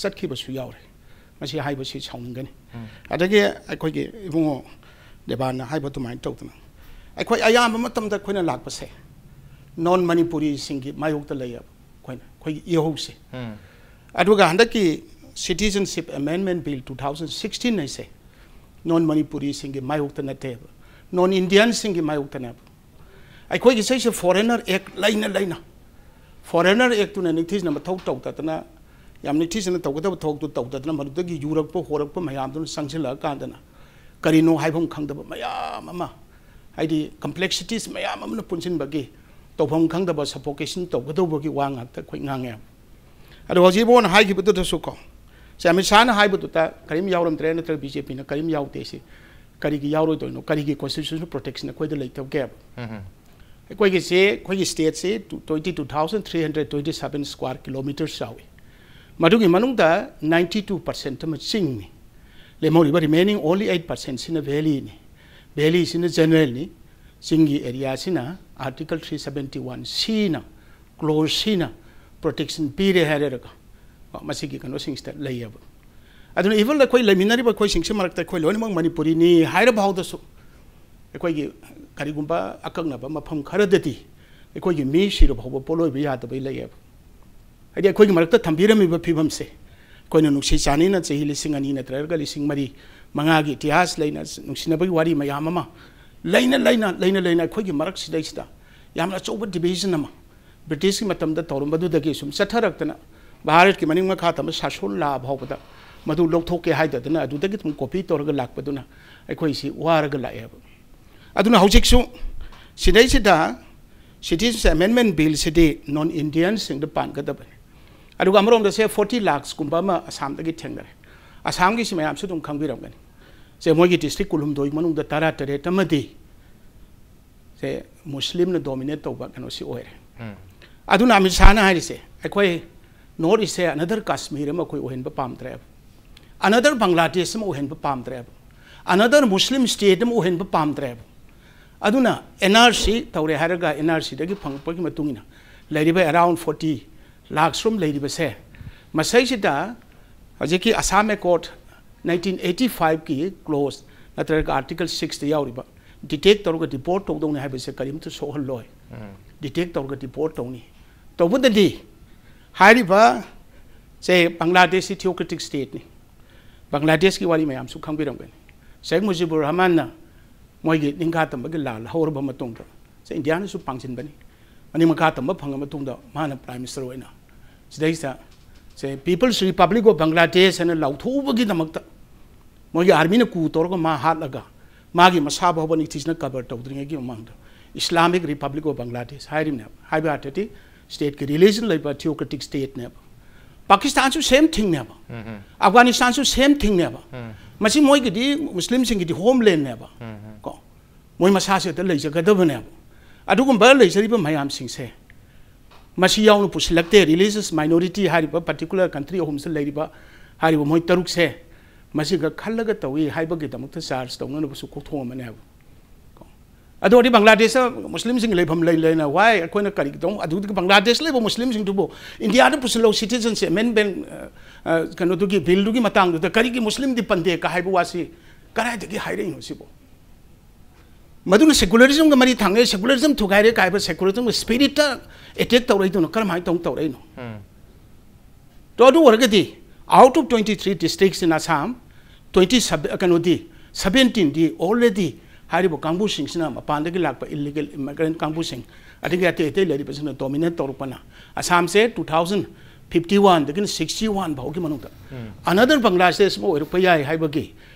ꯆꯠꯈꯤꯕꯁꯨ ꯌꯥꯎꯔꯦ ꯃꯁꯤ ꯍꯥꯏꯕꯁꯤ ꯁꯥꯎꯅꯤꯡꯒꯅꯤ ꯑꯗꯒꯤ ꯑꯩꯈꯣꯏꯒꯤ ꯏꯕꯨꯡꯉꯣ ꯗꯦꯕꯥꯅ ꯍꯥꯏꯕ ꯑꯗꯨꯃꯥꯏꯅ ꯇꯧꯗꯅ ꯑꯩꯈꯣꯏ ꯑꯌꯥꯝꯕ ꯃꯇꯝꯗ ꯑꯩꯈꯣꯏꯅ ꯂꯥꯛꯄꯁꯦ ꯅꯣꯟ ꯃꯅꯤꯄꯨꯔꯤꯁꯤꯡꯒꯤ ꯃꯥꯌꯣꯛꯇ ꯂꯩꯌꯦꯕ ꯑꯩꯈꯣꯏꯅ ꯑꯩꯈꯣꯏꯒꯤ ꯏꯍꯧꯁꯦ ꯑꯗꯨꯒ ꯍꯟꯗꯛꯀꯤ ꯁꯤꯇꯤꯖꯟꯁꯤꯞ ꯑꯦꯃꯦꯟꯃꯦꯟ ꯕꯤꯜ ꯇꯨ ꯊꯥꯎꯖꯟ ꯁꯤꯛꯁꯇꯤꯟ ꯍꯥꯏꯁꯦ ꯅꯣꯟ ꯃꯅꯤꯄꯨꯔꯤꯁꯤꯡꯒꯤ ꯃꯥꯌꯣꯛꯇ ꯅꯠꯇꯦꯕ ꯅꯣꯟ ꯏꯟꯗꯤꯌꯟꯁꯤꯡꯒꯤ ꯃꯥꯌꯣꯛꯇꯅꯦꯕ ꯑꯩꯈꯣꯏꯒꯤꯁꯩꯁꯦ ꯐꯣꯔꯦꯅꯔ ꯑꯦꯛ ꯂꯩꯅ ꯂꯩꯅ ꯐꯣꯔꯦꯅꯔ ꯑꯦꯛꯇꯨꯅ ꯅꯤꯡꯊꯤꯖꯅ ꯃꯊꯧ ꯇꯧꯗꯗꯅ ꯌꯥꯝꯅ ꯊꯤꯁꯤꯅ ꯇꯧꯒꯗꯕ ꯊꯕꯛꯇꯨ ꯇꯧꯗꯗꯅ ꯃꯗꯨꯗꯒꯤ ꯌꯨꯔꯛꯄ ꯍꯣꯔꯛꯄ ꯃꯌꯥꯝꯗꯨꯅ ꯆꯪꯁꯤꯜꯂꯛꯑꯀꯥꯟꯗꯅ ꯀꯔꯤꯅꯣ ꯍꯥꯏꯐꯝ ꯈꯪꯗꯕ ꯃꯌꯥꯝ ꯑꯃ ꯍꯥꯏꯗꯤ ꯀꯝꯄ꯭ꯂꯦꯛꯁꯤꯇꯤꯁ ꯃꯌꯥꯝ ꯑꯃꯅ ꯄꯨꯟꯁꯤꯟꯕꯒꯤ ꯇꯧꯐꯝ ꯈꯪꯗꯕ ꯁꯐꯣꯀꯦꯁꯟ ꯇꯧꯒꯗꯧꯕꯒꯤ ꯋꯥ ꯉꯥꯛꯇ ꯑꯩꯈꯣꯏ ꯉꯥꯡꯉꯦ ꯑꯗꯣ ꯍꯧꯖꯤꯛꯐꯥꯎꯅ ꯍꯥꯏꯈꯤꯕꯗꯨꯗꯁꯨ ꯀꯣ ꯁꯦ ꯑꯃꯤꯠ ꯁꯥꯍꯅ ꯍꯥꯏꯕꯗꯨꯗ ꯀꯔꯤꯝ ꯌꯥꯎꯔꯝꯗ꯭ꯔꯦ ꯅꯠꯇ꯭ꯔꯒ ꯕꯤ ꯖꯦ ꯄꯤꯅ ꯀꯔꯤꯝ ꯌꯥꯎꯗꯦ ꯁꯤ ꯀꯔꯤꯒꯤ ꯌꯥꯎꯔꯣꯏꯗꯣꯏꯅꯣ ꯀꯔꯤꯒꯤ ꯀꯣꯟꯁꯇꯤꯇ꯭ꯌꯨꯁꯅꯦꯜ ꯄ꯭ꯔꯣꯇꯦꯛꯁꯟ ꯑꯩꯈꯣꯏꯗ ꯂꯩꯇꯕꯒꯦꯕ ꯑꯩꯈꯣꯏꯒꯤꯁꯦ ꯑꯩꯈꯣꯏꯒꯤ ꯁ꯭ꯇꯦꯠꯁꯦ twenty two thousand three hundred twenty seven square kilometre ꯆꯥꯎꯏ madungi manung da 92% percent ma sing ni le mori ba remaining only 8% percent sina valley ni valley sina general ni singi area sina article 371 sina close sina protection period ha re ga ah, ma sing ki kanu sing sta le ya ba adun even la koi laminary ba koi sing sing mark ta koi lo ni mang manipuri ni ha re ba su e koi gi kari gumba akang na ba ma phom khara de ti e koi gi mi shi ro ba ba polo bi ya ta ba le ya ba ꯍꯥꯏꯗꯤ ꯑꯩꯈꯣꯏꯒꯤ ꯃꯔꯛꯇ ꯊꯝꯕꯤꯔꯝꯃꯤꯕ ꯐꯤꯕꯝꯁꯦ ꯑꯩꯈꯣꯏꯅ ꯅꯨꯡꯁꯤ ꯆꯥꯟꯅꯅ ꯆꯍꯤ ꯂꯤꯁꯤꯡ ꯑꯅꯤ ꯅꯠꯇ꯭ꯔꯒ ꯂꯤꯁꯤꯡ ꯃꯔꯤ ꯃꯉꯥꯒꯤ ꯏꯇꯤꯍꯥꯁ ꯂꯩꯅ ꯅꯨꯡꯁꯤꯅꯕꯒꯤ ꯋꯥꯔꯤ ꯃꯌꯥꯝ ꯑꯃ ꯂꯩꯅ ꯂꯩꯅ ꯂꯩꯅ ꯂꯩꯅ ꯑꯩꯈꯣꯏꯒꯤ ꯃꯔꯛꯁꯤꯗꯩꯁꯤꯗ ꯌꯥꯝꯅ ꯑꯆꯧꯕ ꯗꯤꯚꯤꯖꯟ ꯑꯃ ꯕ꯭ꯔꯤꯇꯤꯁꯀꯤ ꯃꯇꯝꯗ ꯇꯧꯔꯝꯕꯗꯨꯗꯒꯤ ꯁꯨꯝ ꯆꯠꯊꯔꯛꯇꯅ ꯚꯥꯔꯠꯀꯤ ꯃꯅꯤꯡ ꯃꯈꯥ ꯇꯝꯕ ꯁꯥꯁꯣꯟ ꯂꯥ ꯐꯥꯎꯕꯗ ꯃꯗꯨ ꯂꯧꯊꯣꯛꯀꯦ ꯍꯥꯏꯗꯗꯅ ꯑꯗꯨꯗꯒꯤ ꯑꯗꯨꯝ ꯀꯣꯄꯤ ꯇꯧꯔꯒ ꯂꯥꯛꯄꯗꯨꯅ ꯑꯩꯈꯣꯏꯁꯤ ꯋꯥꯔꯒ ꯂꯥꯛꯑꯦꯕ ꯑꯗꯨꯅ ꯍꯧꯖꯤꯛꯁꯨ ꯁꯤꯗꯩꯁꯤꯗ ꯁꯤꯇꯤꯖꯟ ꯑꯦꯃꯦꯟꯃꯦꯟ ꯕꯤꯜꯁꯤꯗꯤ ꯅꯣꯟ ꯏꯟꯗꯤꯌꯟꯁꯤꯡꯗ ꯄꯥꯟꯒꯗꯕꯅꯤ अगमरों से फोर्टी लाख्स कुंब असामगी असाम की मैम से खागन से मोदी डिस्ट्रिक कुलूमद तरह तरटमें से मुस्लिम डोमिनेट तौर कम सासे नोर्थ इसे अनदर काश्मीर में पाद्रे अनदर बंगलादेश पाद्रे अनदर मुस्लिम स्टेट में पाद्रे अना एन आर सी तौर है एन आर सी फंगना अराउंड फोर्टी लाक्सरूम लेबसे मसद हजी Assam accord nineteen eighty five की क्लोज नत्रग आर्टिकल सिक्स डिटेक्ट तौर डिपोर्ट तौदने है कम सोहलो डिटेक्ट तौर डिपोर्ट तौनी तौबदी चे बांग्लादेश थियोक्रेटिक स्टेट ने बांग्लादेश की वाली मैम खाबीरगनी शेख मुजीबुर रहमान मोई निगा तब लाल से इंडिया पासीबनी अनि मखा तम्ब फंग मतुंग मान प्राइम मिनिस्टर होइना सिदै सा से पीपल्स रिपब्लिक ऑफ बांग्लादेश ने लाउथोबगी दमकत मोगी आर्मी ने कू तोरग मा हात लगा मागी मसा भवन इथिसना कवर तौद्रिंगे की उमंग इस्लामिक रिपब्लिक ऑफ बांग्लादेश हाइरिम ने हाइबे हाटति स्टेट के रिलेशन लाइप थियोक्रेटिक स्टेट ने पाकिस्तान से सेम थिंग ने अफगानिस्तान से सेम थिंग ने मसी मोई की मुस्लिम सिंह की होमलैंड ने को मोई मसा से लेजगदब ने अदुगुम्बा लेजरिबा मयामसिंगसे मसी याउनु पुसिलक्ते पर्टिकुलर कंट्री अहम से हारिबा तरुक तरुकसे मसीगा खल्लगा तौई हाइबगिदमक्ता चार्ज तौन कोथोमने हाबु अदोरी मुस्लिम सिंह ले लेना वाय अखोन करी दं अदुद बांग्लादेश मुस्लिम सिंह दुबो इंडिया दु पुसलो सिटीजनशिप अमेंडमेंट कनो दुगी बिल दुगी मतांग दु की मुस्लिम दि पंदे का हाइबो वासी कराय दगी हाइरे नो मधु सेक्युलरिज्म का मरी थांगे सेक्युलरिज्म थुगाइरे कायब सेक्युलरिज्म स्पिरिट एटेक तौर तो करम तौर तो अदु out of 23 districts in Assam 20 सब दी 17 दि ऑलरेडी हारिबो कांबु सिंह सिना इलीगल इमिग्रेंट कांबु सिंह अदिगे अते अते लेरि पसिना डोमिनेट तौरपना असम से 2000 दिन दगि 61 भाव की मनुदा अनदर बंगला से ओरपयाई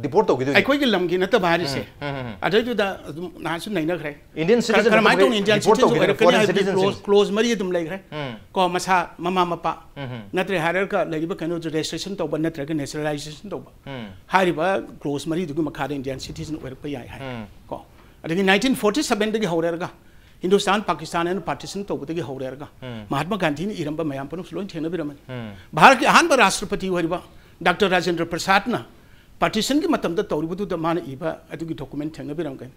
ꯗꯤꯄꯣꯔꯠ ꯇꯧꯈꯤꯗꯣꯏꯅꯤ ꯑꯩꯈꯣꯏꯒꯤ ꯂꯝꯒꯤ ꯅꯠꯇꯕ ꯍꯥꯏꯔꯤꯁꯦ ꯑꯗꯨꯏꯗꯨꯗ ꯑꯗꯨꯝ ꯅꯍꯥꯟꯁꯨ ꯅꯩꯅꯈ꯭ꯔꯦ ꯏꯟꯗꯤꯌꯟ ꯁꯤꯇꯤꯖꯟ ꯀꯔꯝꯍꯥꯏꯅ ꯇꯧꯅ ꯏꯟꯗꯤꯌꯟ ꯁꯤꯇꯤꯖꯟ ꯑꯣꯏꯔꯛꯀꯅꯤ ꯍꯥꯏꯕꯗꯤ ꯀ꯭ꯂꯣꯖ ꯃꯔꯤ ꯑꯗꯨꯝ ꯂꯩꯈ꯭ꯔꯦ ꯀꯣ ꯃꯁꯥ ꯃꯃꯥ ꯃꯄꯥ ꯅꯠꯇ꯭ꯔꯦ ꯍꯥꯏꯔꯒ ꯂꯩꯔꯤꯕ ꯀꯩꯅꯣꯗꯨ ꯔꯦꯖꯤꯁꯇ꯭ꯔꯦꯁꯟ ꯇꯧꯕ ꯅꯠꯇ꯭ꯔꯒ ꯅꯦꯆꯔꯦꯂꯥꯏꯖꯦꯁꯟ ꯇꯧꯕ ꯍꯥꯏꯔꯤꯕ ꯀ꯭ꯂꯣꯖ ꯃꯔꯤꯗꯨꯒꯤ ꯃꯈꯥꯗ ꯏꯟꯗꯤꯌꯟ ꯁꯤꯇꯤꯖꯟ ꯑꯣꯏꯔꯛꯄ ꯌꯥꯏ ꯍꯥꯏ ꯀꯣ ꯑꯗꯒꯤ ꯅꯥꯏꯟꯇꯤꯟ ꯐꯣꯔꯇꯤ ꯁꯕꯦꯟꯗꯒꯤ ꯍꯧꯔꯒ हिंदुस्तान पाकिस्तान है पार्टीशन तौबदगी हौरेगा महात्मा गांधी ने इरब मैम पुनः लोन थेनबीरमन भारत की अहम राष्ट्रपति doctor Rajendra Prasad partition ki matam da tawri bu da mana iba adu gi document thengna biram gan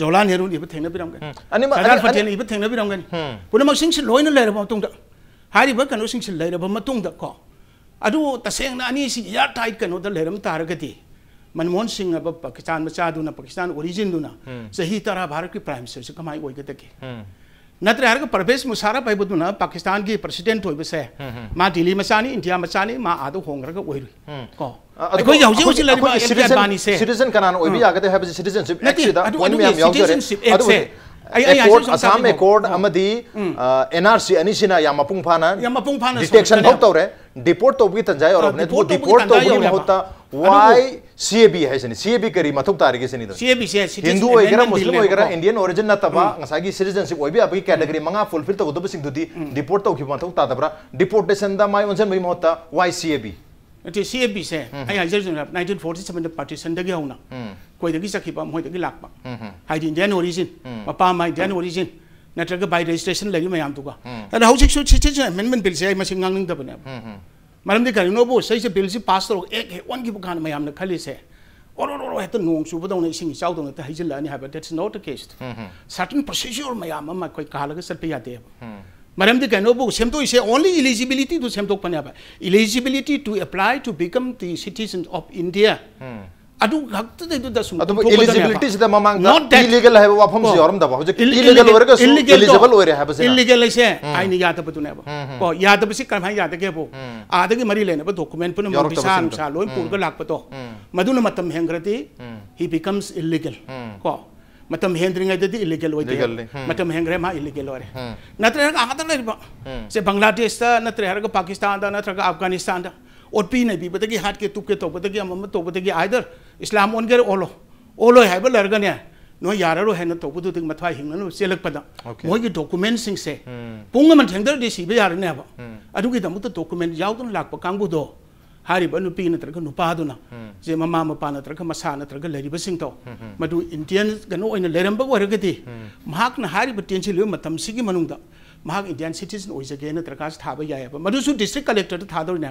jola nehru iba thengna biram gan ani ma ani patel iba thengna biram gan puna ma sing loi na lai ba tung da hari ba kanu sing lai ba ma tung da ko adu ta seng na ani si ya tight kanu da leram tar ga di Manmohan Singh अब पाकिस्तान मचादुना पाकिस्तान ओरिजिनदुना सही तरह भारत की prime minister से कमाई ओइ गदके नत्र हर परवेश मुसारा पैबुदुना पाकिस्तान की president होइबसे मा दिल्ली मचानी इंडिया मचानी मा आदो होंगरग ओइरु को ꯑꯩꯈꯣꯏꯒꯤ ꯍꯧꯖꯤꯛ ꯍꯧꯖꯤꯛ ꯂꯩꯔꯤꯕ ꯑꯦꯝ ꯄꯤ ꯑꯗꯕꯥꯅꯤꯁꯦ ꯁꯤꯇꯤꯖꯦꯟ ꯀꯅꯥꯅ ꯑꯣꯏꯕ ꯌꯥꯒꯗꯦ ꯍꯥꯏꯕꯁꯤ ꯁꯤꯇꯤꯖꯦꯟꯁꯤꯞ ꯑꯦꯛꯁꯤꯗ ꯄꯣꯏꯟ ꯃꯌꯥꯝ ꯌꯥꯎꯖꯔꯦ ꯑꯗꯨꯕꯨ ꯑꯦꯀꯣꯔꯠ ꯑꯁꯥꯝ ꯑꯦꯀꯣꯔꯠ ꯑꯃꯗꯤ ꯑꯦꯟ ꯑꯥꯔ ꯁꯤ ꯑꯅꯤꯁꯤꯅ ꯌꯥꯝ ꯃꯄꯨꯡ ꯐꯥꯅ ꯌꯥꯝ ꯃꯄꯨꯡ ꯐꯥꯅ ꯗꯤꯇꯦꯛꯁꯟ ꯐꯥꯎ ꯇꯧꯔꯦ ꯗꯤꯄꯣꯔꯠ ꯇꯧꯕꯒꯤ ꯇꯟꯖꯥ ꯌꯧꯔꯕꯅꯦ ꯑꯗꯨꯕꯨ ꯗꯤꯄꯣꯔꯠ ꯇꯧꯕꯒꯤ ꯃꯍꯨꯠꯇ why CAB है सनी CAB करी मतलब तारीख से नहीं था CAB से हिंदू होएगा ना मुस्लिम होएगा ना इंडियन ओरिजिन ना तबा नसागी सिटीजनशिप होए भी आपकी कैटेगरी मंगा फुलफिल तो उधर बसिंग दुदी डिपोर्ट तो क्यों मतलब तातबरा डिपोर्टेशन दा माय उनसे भी मतलब why CAB ꯅꯠꯇꯦ ꯁꯤ ꯑꯦꯐ ꯕꯤꯁꯦ ꯑꯩ ꯍꯥꯏꯖꯔꯤꯁꯤꯅ ꯅꯥꯏꯟꯇꯤꯟ ꯐꯣꯔꯇꯤ ꯁꯕꯦꯟꯗ ꯄꯥꯔꯇꯤꯁꯟꯗꯒꯤ ꯍꯧꯅ ꯑꯩꯈꯣꯏꯗꯒꯤ ꯆꯠꯈꯤꯕ ꯃꯣꯏꯗꯒꯤ ꯂꯥꯛꯄ ꯍꯥꯏꯗꯤ ꯏꯟꯗꯤꯌꯟ ꯑꯣꯔꯤꯖꯤꯟ ꯃꯄꯥ ꯑꯃ ꯏꯟꯗꯤꯌꯟ ꯑꯣꯔꯤꯖꯤꯟ ꯅꯠꯇ꯭ꯔꯒ ꯕꯥꯏ ꯔꯦꯖꯤꯁꯇ꯭ꯔꯦꯁꯟ ꯂꯩꯔꯤ ꯃꯌꯥꯝꯗꯨꯒ ꯑꯗ ꯍꯧꯖꯤꯛꯁꯨ ꯁꯤꯇꯤꯖꯟ ꯑꯦꯃꯦꯟꯃꯦꯟ ꯕꯤꯜꯁꯦ ꯑꯩ ꯃꯁꯤ ꯉꯥꯡꯅꯤꯡꯗꯕꯅꯦꯕ ꯃꯔꯝꯗꯤ ꯀꯔꯤꯅꯣꯕꯨ ꯁꯤꯁꯦ ꯕꯤꯜꯁꯤ ꯄꯥꯁ ꯇꯧꯔꯒ ꯑꯦꯛ ꯍꯦꯛ ꯑꯣꯟꯈꯤꯕ ꯀꯥꯟꯗ ꯃꯌꯥꯝꯅ ꯈꯜꯂꯤꯁꯦ ꯑꯣꯔꯣ ꯑꯣꯔꯣ ꯍꯦꯛꯇ ꯅꯣꯡ ꯆꯨꯕꯗꯧꯅ ꯏꯁꯤꯡ ꯏꯆꯥꯎꯗꯧꯅ ꯍꯦꯛꯇ ꯍꯩꯖꯤꯜꯂꯛꯑꯅꯤ ꯍꯥꯏꯕ that's not case certain procedure ꯃꯌꯥꯝ ꯑꯃ ꯑꯩꯈꯣꯏ ꯀꯥꯜꯂꯒ ꯆꯠꯄ ꯌꯥꯗꯦꯕ मरमदी कनोबु सेमतोइसे ओनली एलिजिबिलिटी टु सेमतोक पने अब eligibility to apply to become the citizen of India से औरम दबा मरी लेने ब डॉक्यूमेंट बिकम्स इलीगल मतलब हेंद्रीदी इलीगल मतलब हेंग्रेम इलीगल नत्र से बंगलादेश नत्र पाकिस्तान नत्र अफगानिस्तान ओट पी नई भी बदगी हाट के तुप के तौबदगी तौबदगी आयदर इस्लाम ओनगर ओलो ओलो है लगने नो यारो है तौबद मथा हिंग चेलपद मोदी डॉकुमेंट से पुंग हेंदर सिब यारनेब अदमुक डॉकुमेंट जाऊ लाप कांगूदो जे ममा मपा नग मसा नगरबो मधु इंडियन कहनाब टें मनुद इंडियन सिटीजन होजगे नगर थाब जाए मधु डिस्ट्रिक कलेक्टर थाने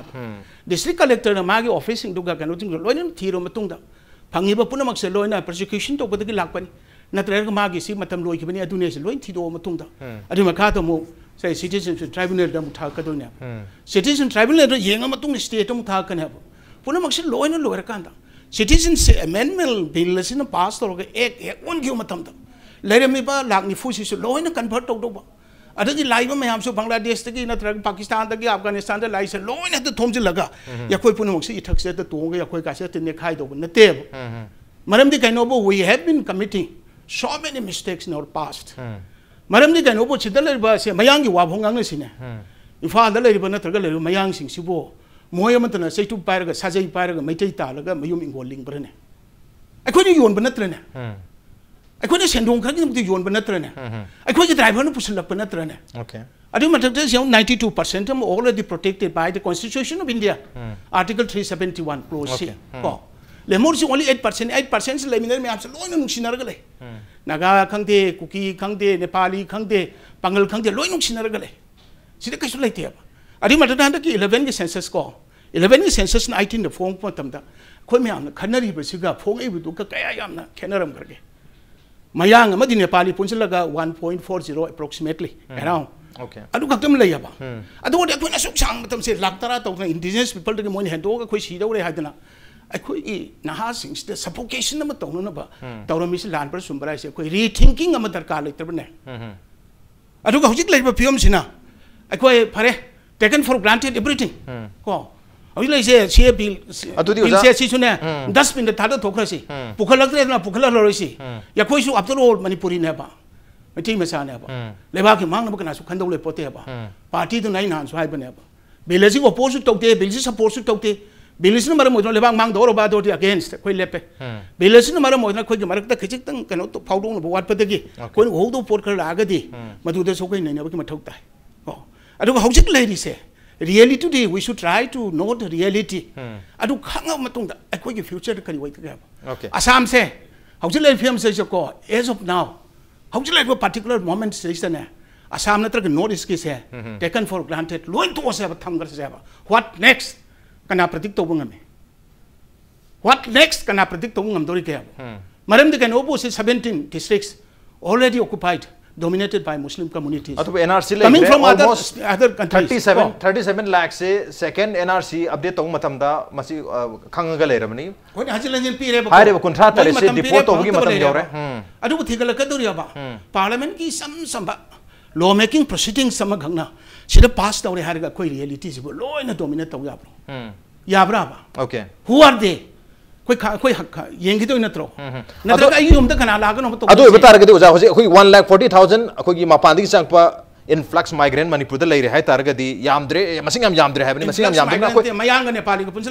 डिस्ट्रिक कलेक्टर मांग ऑफिस लोनद फंगीब पुनम से लोन प्रोसीक्यूशन तब लाप नगर मांग लोने लोन थीद अभी say citizenship tribunal dam tha ka doina citizen tribunal do yenga matung state dam tha kan hab puna maksi sin loina loira kan da citizen amendment bill sin pass to ga ek ek on gi matam da lere mi ba lak ni fu si su loina convert to do ba ada ji live laiba ham su bangladesh ta gi na tra pakistan ta gi afghanistan ta lai se loina ta thom ji laga ya koi puna maksi ithak se ta to ga ya koi ka se ta ne khai do na te maram di kaino bo we have been committing so many mistakes in our past hmm. मरमदी कहीं ओपोसीदे मैं वाभ वाब गांगने इफाद नगर मयांग मोयमतना चैटू पाग साजै पाग मैत तालग Mayum इंगोल लिंब्रने योब नत्रने अखोने सेंदों खरगमती योब नत्रने अखोगी driver पुसलप नत्रने अदु मथते seventy percent already protected by the constitution of India article three seventy one clause से को लेमोर से only eight percent eight percent से लेमिनर में आपसे लोन नुसिनर गले 尼泊尔、康地、库奇、康地、尼泊尔、康地、潘格尔康地，多少人？多少人？现在可以数得出来吗？阿里马德纳讲的，11年的 census 咯，11年的 census，那 I think，那 phone 咩？他们讲，可能我们，很多人一辈子都靠 phone 来做，可能我们很多人搞的。目前我们尼泊尔人口大概1.40 approximately，还有，那都搞定了，可以了吧？那我们那边的苏商，他们说，拉达那，我们 indigenous people 的人口很多，我们很多人口都还在那。ꯑꯩꯈꯣꯏꯒꯤ ꯅꯍꯥꯁꯤꯡꯁꯤꯗ ꯁꯐꯣꯀꯦꯁꯟ ꯑꯃ ꯇꯧꯅꯅꯕ ꯇꯧꯔꯝꯃꯤꯁꯤ ꯂꯥꯟꯕ꯭ꯔꯥ ꯆꯨꯝꯕ꯭ꯔꯥ ꯍꯥꯏꯁꯦ ꯑꯩꯈꯣꯏ ꯔꯤꯊꯤꯡꯀꯤꯡ ꯑꯃ ꯗꯔꯀꯥꯔ ꯂꯩꯇ꯭ꯔꯕꯅꯦ ꯑꯗꯨꯒ ꯍꯧꯖꯤꯛ ꯂꯩꯔꯤꯕ ꯐꯤꯕꯝꯁꯤꯅ ꯑꯩꯈꯣꯏ ꯐꯔꯦ ꯇꯦꯀꯟ ꯐꯣꯔ ꯒ꯭ꯔꯥꯟꯇꯦꯠ ꯑꯦꯚ꯭ꯔꯤꯊꯤꯡ ꯀꯣ ꯍꯧꯖꯤꯛ ꯂꯩꯁꯦ ꯁꯤ ꯑꯦ ꯕꯤꯜ ꯕꯤꯜꯁꯦ ꯁꯤꯁꯨꯅꯦ ꯗꯁꯕꯤꯟꯗ ꯊꯥꯗꯊꯣꯛꯈ꯭ꯔꯁꯤ ꯄꯨꯈꯠꯂꯛꯇ꯭ꯔꯦꯗꯅ ꯄꯨꯈꯠꯍꯜꯂꯔꯣꯏꯁꯤ ꯑꯩꯈꯣꯏꯁꯨ ꯑꯥꯐꯇꯔ ꯑꯣꯜ ꯃꯅꯤꯄꯨꯔꯤꯅꯦꯕ ꯃꯩꯇꯩ ꯃꯆꯥꯅꯦꯕ ꯂꯩꯕꯥꯛꯀꯤ ꯃꯥꯡꯅꯕ ꯀꯅꯥꯁꯨ ꯈꯟꯗꯧ ꯂꯩꯄꯣꯠꯇꯦꯕ ꯄꯥꯔꯇꯤꯗꯨꯅ ꯑꯩ ꯅꯍꯥꯟꯁꯨ ꯍꯥꯏꯕꯅꯦꯕ ꯕꯤꯜ ꯑꯁꯤ ꯑꯣꯄꯣꯖꯁꯨ ꯇꯧꯗꯦ ꯕꯤꯜꯁꯤ ꯁꯞꯄꯣꯔꯠꯁꯨ ꯇꯧꯗꯦ 빌리스는 말은 뭐죠? 레방망 도로바도디 against 거의 레페. 빌리스는 말은 뭐냐? 거기 말았다 그직등 그노 또 파우동을 보고 왔더기. 거기 호도 포르컬 아가디. 마두데 속에 있는 여기 맞다. 어. 아주 혹식 레리세. reality we should try to know the reality. 아주 강한 마통다. 거기 future 거리 와 있다. 오케이. 아삼세. 혹식 레 film 세셨고 as of now. 혹식 레 particular moment 세셨네. 아삼 나트라 그 노리스키세. taken for granted. 로인 도세 바 탐거세 바. what next? kana predict tawba ngame what next kana predict tawba ngam ke abo maram de kanobu 17 districts already occupied dominated by Muslim communities. अतः NRC ले coming from other other countries. 37 37 lakh से second NRC अब दे तो मतम दा मसी खांगा ले रहे money. कोई हाजिर लेने पी रहे बको. हारे बकुन था तले से डिपोट तो होगी मतम जाओ रहे. अरे वो ठीक लगा तो रिया बा. Parliament की सम संभा law making proceedings सम घंगना सिर्फ pass तो रहे हारे का कोई reality जी बो law इन्हें dominate तो गया बो. ꯌꯥꯕ꯭ꯔꯥꯕ ꯑꯣꯀꯦ ꯍꯨ ꯑꯥꯔ ꯗꯦ ꯑꯩꯈꯣꯏ ꯌꯦꯡꯈꯤꯗ ꯑꯣꯏ ꯅꯠꯇ꯭ꯔꯣ ꯅꯠꯇ꯭ꯔꯒ ꯑꯩ ꯌꯨꯝꯗ ꯀꯅꯥ ꯂꯥꯛꯑꯒꯅꯣ ꯑꯗꯨ ꯑꯣꯏꯕ ꯇꯥꯔꯒꯗꯤ ꯑꯣꯖꯥ ꯍꯧꯖꯤꯛ ꯑꯩꯈꯣꯏ ꯋꯥꯟ ꯂꯥꯛ ꯐꯣꯔꯇꯤ ꯊꯥꯎꯖꯟ ꯑꯩꯈꯣꯏꯒꯤ ꯃꯄꯥꯟꯗꯒꯤ ꯆꯪꯉꯛꯄ इनफ्लक्स माइग्रेन मनपुर ले रहे मैं यांग नेपाली को हाँ।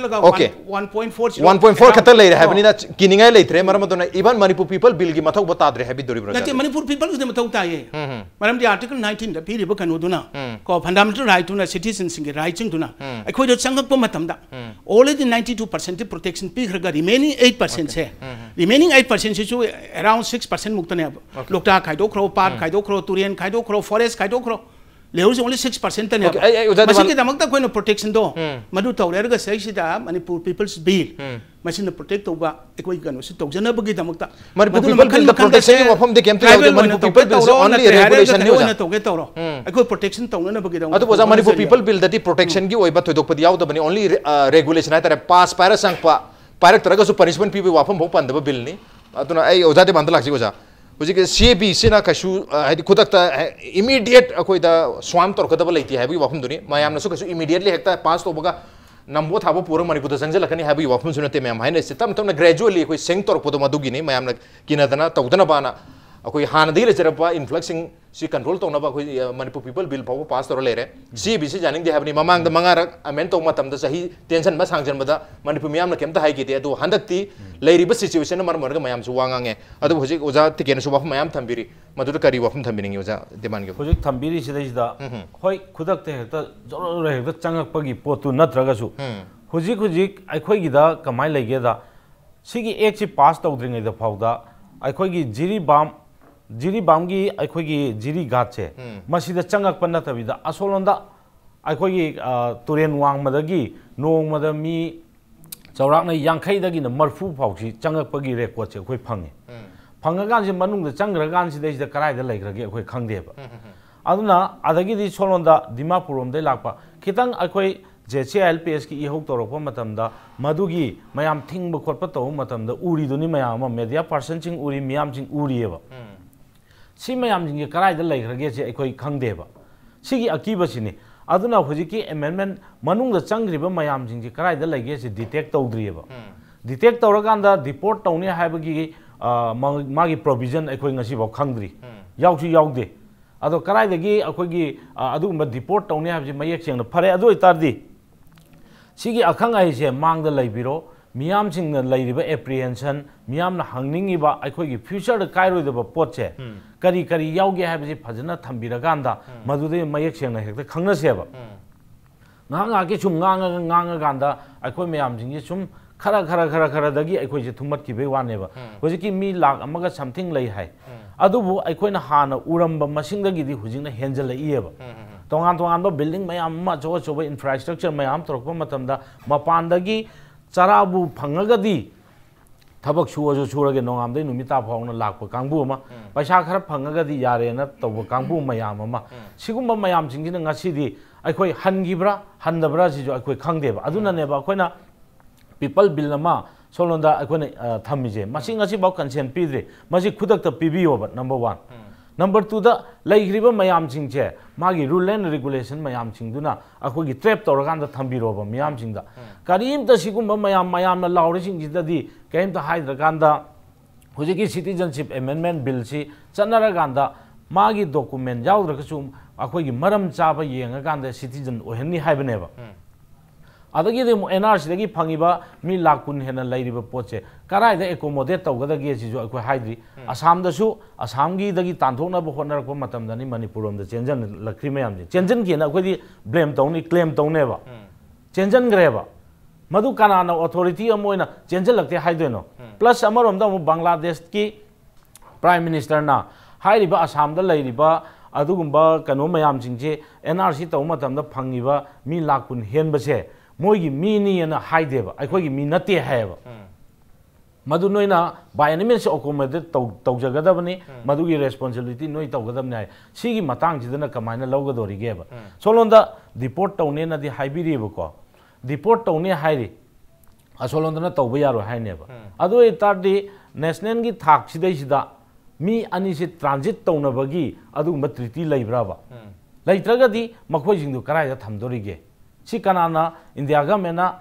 की आर्टिकल तो हम्म, 19 हम्म। द पीरी बुक राइट टू टू ना कोई जो संघ को मतम दा ऑलरेडी 92 परसेंट प्रोटेक्शन पी रहा रिमेनिंग 8 परसेंट पार्क खाइडो क्रो तुरियन खाइडो क्रो ꯂꯧꯈ꯭ꯔꯣ लेहरसे ओनली सिक्स पर्सेंट ने अखोन प्रोटेक्शन दो मधु तौर सैसीद मनपुर पीपल्स बिल मसिन प्रोटेक्ट तौब अखोई कनो से तौजनबगीदमक मनपुर पीपल प्रोटेक्शन मफम दे केम तौब Manipur people bill only regulation ने ओजा तौगे तौरो अखो प्रोटेक्शन तौननबगीदम अतो ओजा मनपुर पीपल बिल दति प्रोटेक्शन की ओइबा थोइदोकपदि याउदबनि ओनली रेगुलेशन हाइतरे पास पायरा संगपा पायरा तरगसु पनिशमेंट पीबे वाफम भोग पंदब बिल नि अतुना ए ओजा सी ए बी खुद इमीडिएट अखोद स्वाम तौरकदब लेते हैं वफमदनी मैम कहीं इमीडिएटली हेक्ट पास तब नंबो था पूरा मनपुर चंजलकनी वफम से नाते मैम है तब तब ग्रेजुअली सेंग तौरपद मैम कि तौदनाबाना अखोई हाँ लेचरप इनफ्लक्सिंग कंट्रोल तौब मनपुर पीपल बिल फाव पास तौर लेर सी बी सी जानिंगदे हैबनी ममांग मंगारक अमेंड तौ तो मतम सही टेंशन मा सांगजनबद मणिपुर मियाम न केमता सिचुएसन अदो हंदकती मर ओजा तिकेन सु वफम मयाम थंबिरी मदुर वफम थंबिनिंगे ओजा देमान गे होजिक थंबिरी सिदैजदा हम्म, हम्म। होय पोतु नत्रगसु होजिक पास तौद्रीद फावदा अखोइगी बाम jiri bamgi akhoi gi jiri gatse masida changak panna tabi da asolonda akhoi gi turen wang madagi nong madami chaurakna yankai dagi na marfu phauchi changak pagi rekwa che akhoi phangi phanga gan si manung da changra gan si da karai da laigragi akhoi khangde ba aduna adagi di cholonda dimapurom de lakpa kitang akhoi JCLPS की इहौ तौरप मधुगी मयाम थिंग खोप तब उरी मेम media person उरी मयाम उरीब ꯁꯤ ꯃꯌꯥꯝꯁꯤꯡꯁꯦ ꯀꯗꯥꯏꯗ ꯂꯩꯈ꯭ꯔꯒꯦꯁꯦ ꯑꯩꯈꯣꯏ ꯈꯪꯗꯦꯕ ꯁꯤꯒꯤ ꯑꯀꯤꯕꯁꯤꯅꯤ ꯑꯗꯨꯅ ꯍꯧꯖꯤꯛꯀꯤ ꯑꯦꯃꯦꯟꯃꯦꯟ ꯃꯅꯨꯡꯗ ꯆꯪꯈ꯭ꯔꯤꯕ ꯃꯌꯥꯝꯁꯤꯡꯁꯦ ꯀꯗꯥꯏꯗ ꯂꯩꯒꯦꯁꯦ ꯗꯤꯇꯦꯛ ꯇꯧꯗ꯭ꯔꯤꯑꯕ ꯗꯤꯇꯦꯛ ꯇꯧꯔꯀꯥꯟꯗ ꯗꯤꯄꯣꯔꯠ ꯇꯧꯅꯤ ꯍꯥꯏꯕꯒꯤ मागी प्रोविजन अखोब खाद्री यादे अद कई अखोब डिपोर्ट तौने मयक सेंगे फरे अदारदी अखंग अहसे मांग लेबीरो मियाम एप्रीहेंशन मियाम हंगनी अखोगी फ्यूचर कायरब पोचे करी करी यौगे फजना थमीरकानद मधुद मयक सेंगे हेत खेब नहांगांगांगांद अखोय मियाम सुम खर खर खर खरदी थुमत्व वानेब हो लाख समथिंग लेना हाँ उरबी हूँ हेंजल इेब तोान तोानब बिल्डिंग मैं अच्छा अचोब इंफ्रास्ट्रक्चर मैं तौर पर मपानी charabu phangaga di thabak shuwa jo chura ge nongam de numi ta phong na lak pa kangbu ma pa sha khar phangaga di ya re na to bu kangbu ma ya ma ma chigu ma ma yam jingi na ngasi di ai khoi han gi bra jo adu solonda ngasi number 1 number 2 da lai griba mayam ching che ma gi rule and regulation mayam ching du na akho gi trap tor gan da thambi ro ba mayam ching da hmm. karim da sikum ba mayam mayam na lawre ching ji da di kaim da hai da gan da ho ji ki citizenship amendment bill chi chanar gan da ma gi document jaw citizen o hen अदगी दे NRC दगी फंगीबा मी लाख कुन हेन लैरिबा पोचे कराय दे accommodate तौगदगी सिजु अखो हाइद्री असम दसु असम गी दगी तांथोना ब होनर को मतम दनि मणिपुरम चेंजन लखरी मयाम चेंजन की ना अखोदी ब्लेम तौनी क्लेम तौनेबा चेंजन मधु कानाना अथॉरिटी अमोइना लगते हाइदोनो प्लस अमरम द की प्राइम मिनिस्टर ना हाइरिबा कनो मैम जिंजे आर सी मतम द फंगीबा मी लाख कुन हेन मोगी मीनीना हाइदेब हैब मधु बाय एनिमेंस अकोमोडेट तौजगदबने मधुगी रेस्पोंसिबिलिटी नोइ तौगदबने हाय सिगी मतांग सोलोद कमाइना तौने सोलोंदा डिपोर्ट तौने हाइरी तब तौब यारो नेशनल की थाकसिदैसिदा मी अनिसे ट्रांजिट तौनबी अगुब ट्रीटी लैब्राबा ꯂꯩꯇ꯭ꯔꯒꯗꯤ ꯃꯈꯣꯏꯁꯤꯡꯗꯨ ꯀꯗꯥꯏꯗ chikana na indiya ga me na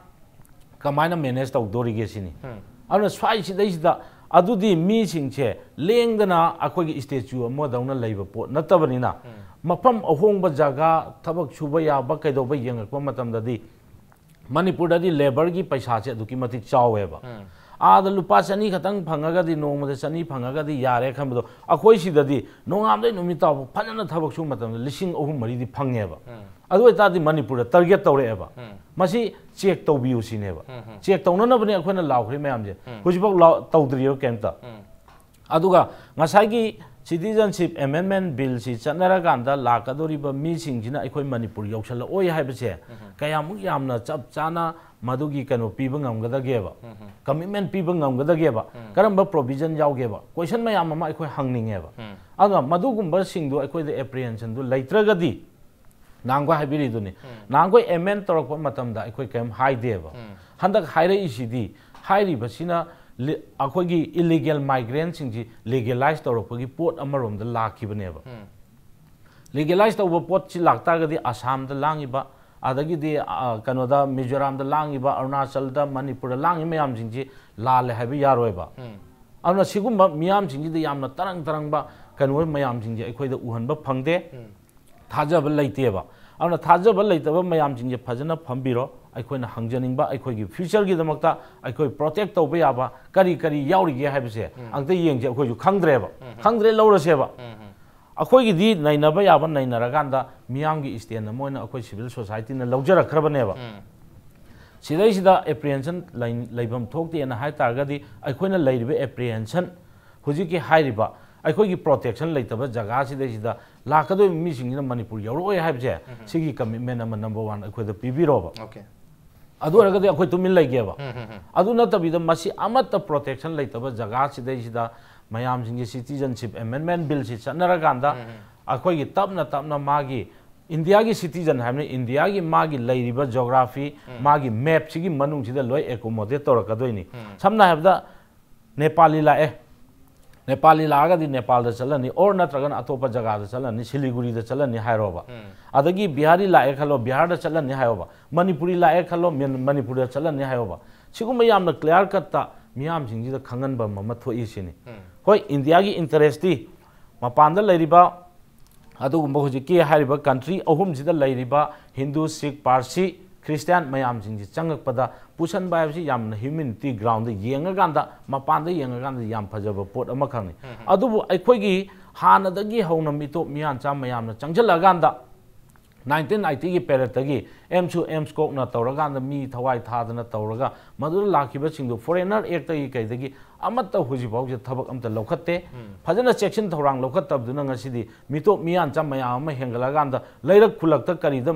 kamaina mane to do ri ge sini a na swai si da isi da adudi meeting che leng na a koi ge statue mo dauna laiba po na ta bani na mapam a hong ba jaga thabak chuba ya ba ka do ba yanga ko matam da di manipur a di labor gi paisa che du ki mati chao he ba ad lu pa sa ni khatang phanga ga di no ma de sa ni phanga ga di yare kham do a koi di no ngam de numi ta bo na thabak chong matam li shin o hu mari di phang अदाद Manipur target तौरब check तौने check तौनबने अखोन लाख्री मैमजे हूँ ला तौद्रीब कैमता सिटीजनशिप एमेंडमेंट बिल से चलरक लाकद्रीब मीसिंगना अखो मनपुर यौसल है कयामुक चप चाना मद कमगदेब कमिटमेंट पीबगदेब करम पोविजन जाऊगेब कोई मैम अखो हंगनीब अगर मदगुबू अखोद एप्रीहेंशन लेत्रगदी नांगो हाइबिरिदुनि नांगो एम एन तौर पर कम हाइदेबा हंदक हाइरे इलीगल माइग्रेंट सिंगजी लीगलाइज तोरपगी पोट अमरोम द तब लीगलाइज लाता पोट सि लाक्तागदि आसाम द मिजोराम द अरुणाचल मनपुर मणिपुर मैम लांगि मयाम सिंगजी लाले तरंग तरंग कनो मैम मयाम सिंगजी फंगदे थाजब लेतेब अन थाजब लेतब मैम जिंगे फजन फंबीरो ꯑꯩꯈꯣꯏꯅ ꯍꯪꯖꯅꯤꯡꯕ ꯑꯩꯈꯣꯏꯒꯤ ꯐ꯭ꯌꯨꯆꯔꯒꯤꯗꯃꯛꯇ ꯑꯩꯈꯣꯏ ꯄ꯭ꯔꯣꯇꯦꯛ ꯇꯧꯕ ꯌꯥꯕ ꯀꯔꯤ ꯀꯔꯤ ꯌꯥꯎꯔꯤꯒꯦ ꯍꯥꯏꯕꯁꯦ ꯑꯝꯇ ꯌꯦꯡꯁꯦ ꯑꯩꯈꯣꯏꯁꯨ ꯈꯪꯗ꯭ꯔꯦꯕ ꯈꯪꯗ꯭ꯔꯦ ꯂꯧꯔꯁꯦꯕ ꯑꯩꯈꯣꯏꯒꯤꯗꯤ ꯅꯩꯅꯕ ꯌꯥꯕ ꯅꯩꯅꯔꯀꯥꯟꯗ ꯃꯤꯌꯥꯝꯒꯤ ꯏꯁꯇꯦꯟ ꯑꯃ ꯑꯣꯏꯅ ꯑꯩꯈꯣꯏ ꯁꯤꯚꯤꯜ ꯁꯣꯁꯥꯏꯇꯤꯅ ꯂꯧꯖꯔꯛꯈ꯭ꯔꯕꯅꯦꯕ ꯁꯤꯗꯩꯁꯤꯗ ꯑꯦꯄ꯭ꯔꯤꯍꯦꯟꯁꯟ ꯂꯩꯐꯝ ꯊꯣꯛꯇꯦꯅ ꯍꯥꯏ ꯇꯥꯔꯒꯗꯤ ꯑꯩꯈꯣꯏꯅ ꯂꯩꯔꯤꯕ ꯑꯦꯄ꯭ꯔꯤꯍꯦꯟꯁꯟ ꯍꯧꯖꯤꯛꯀꯤ ꯍꯥꯏꯔꯤꯕ ꯑꯩꯈꯣꯏꯒꯤ ꯄ꯭ꯔꯣꯇꯦꯛꯁꯟ ꯂꯩꯇꯕ ꯖꯒꯥꯁꯤꯗꯩꯁꯤꯗ लाकदो मीसिंगना मनपुर यौरओय हाबजे सिगी कमिटमेंट नंबर वन अखोद पिबिरोबा ओके अदो रगदे अखोय तुमिन लइगेबा अदु नतबिद प्रोटेक्शन लइतब जगा सिदै सिदा सिटीजनशिप अमेंडमेंट बिल सि चनरगांदा तपना तपना इंडिया की सिटीजन है इंडिया की मांग जोग्राफी मांग मैप सिगी मनुंग सिदा लोय एकोमोडेट तोरकदोइनी नेपाली लाए नेपाली लागे नेपाल चलनी और नगन अतोप जगह चलनी सिलीगुरी चलनी है अदी बिहारी लाए खलो बिहार चलनी मनपुरी लाए खलो मनपुर चलनी सिगम याम क्लियर कट मियाम खगनबम थोईसी हई इंडिया की इंटरेस्टी मपान अगुब होजिकी कंट्री अहम हिंदू सिख पारसी ख्रिस्टियन मैम चंगपद पुसन है ह्यूमिनिटी ग्राउंड येंगकान मपान येंगकान फजब पोट अखोगी हादगी हों मिटोप मियान चा मैं चंजलकान नाइनटीन नाइटी की एम सू एम स्को मी थवाई थादन तौर मदुद लाखिबसिंग एक्ट की कई अमत हुजिफाउ थबक फजन चेसन थौरान लौखत्तबदुना ngasidi mitop miyan cha mayam ma hengalaganda lairak khulakta karida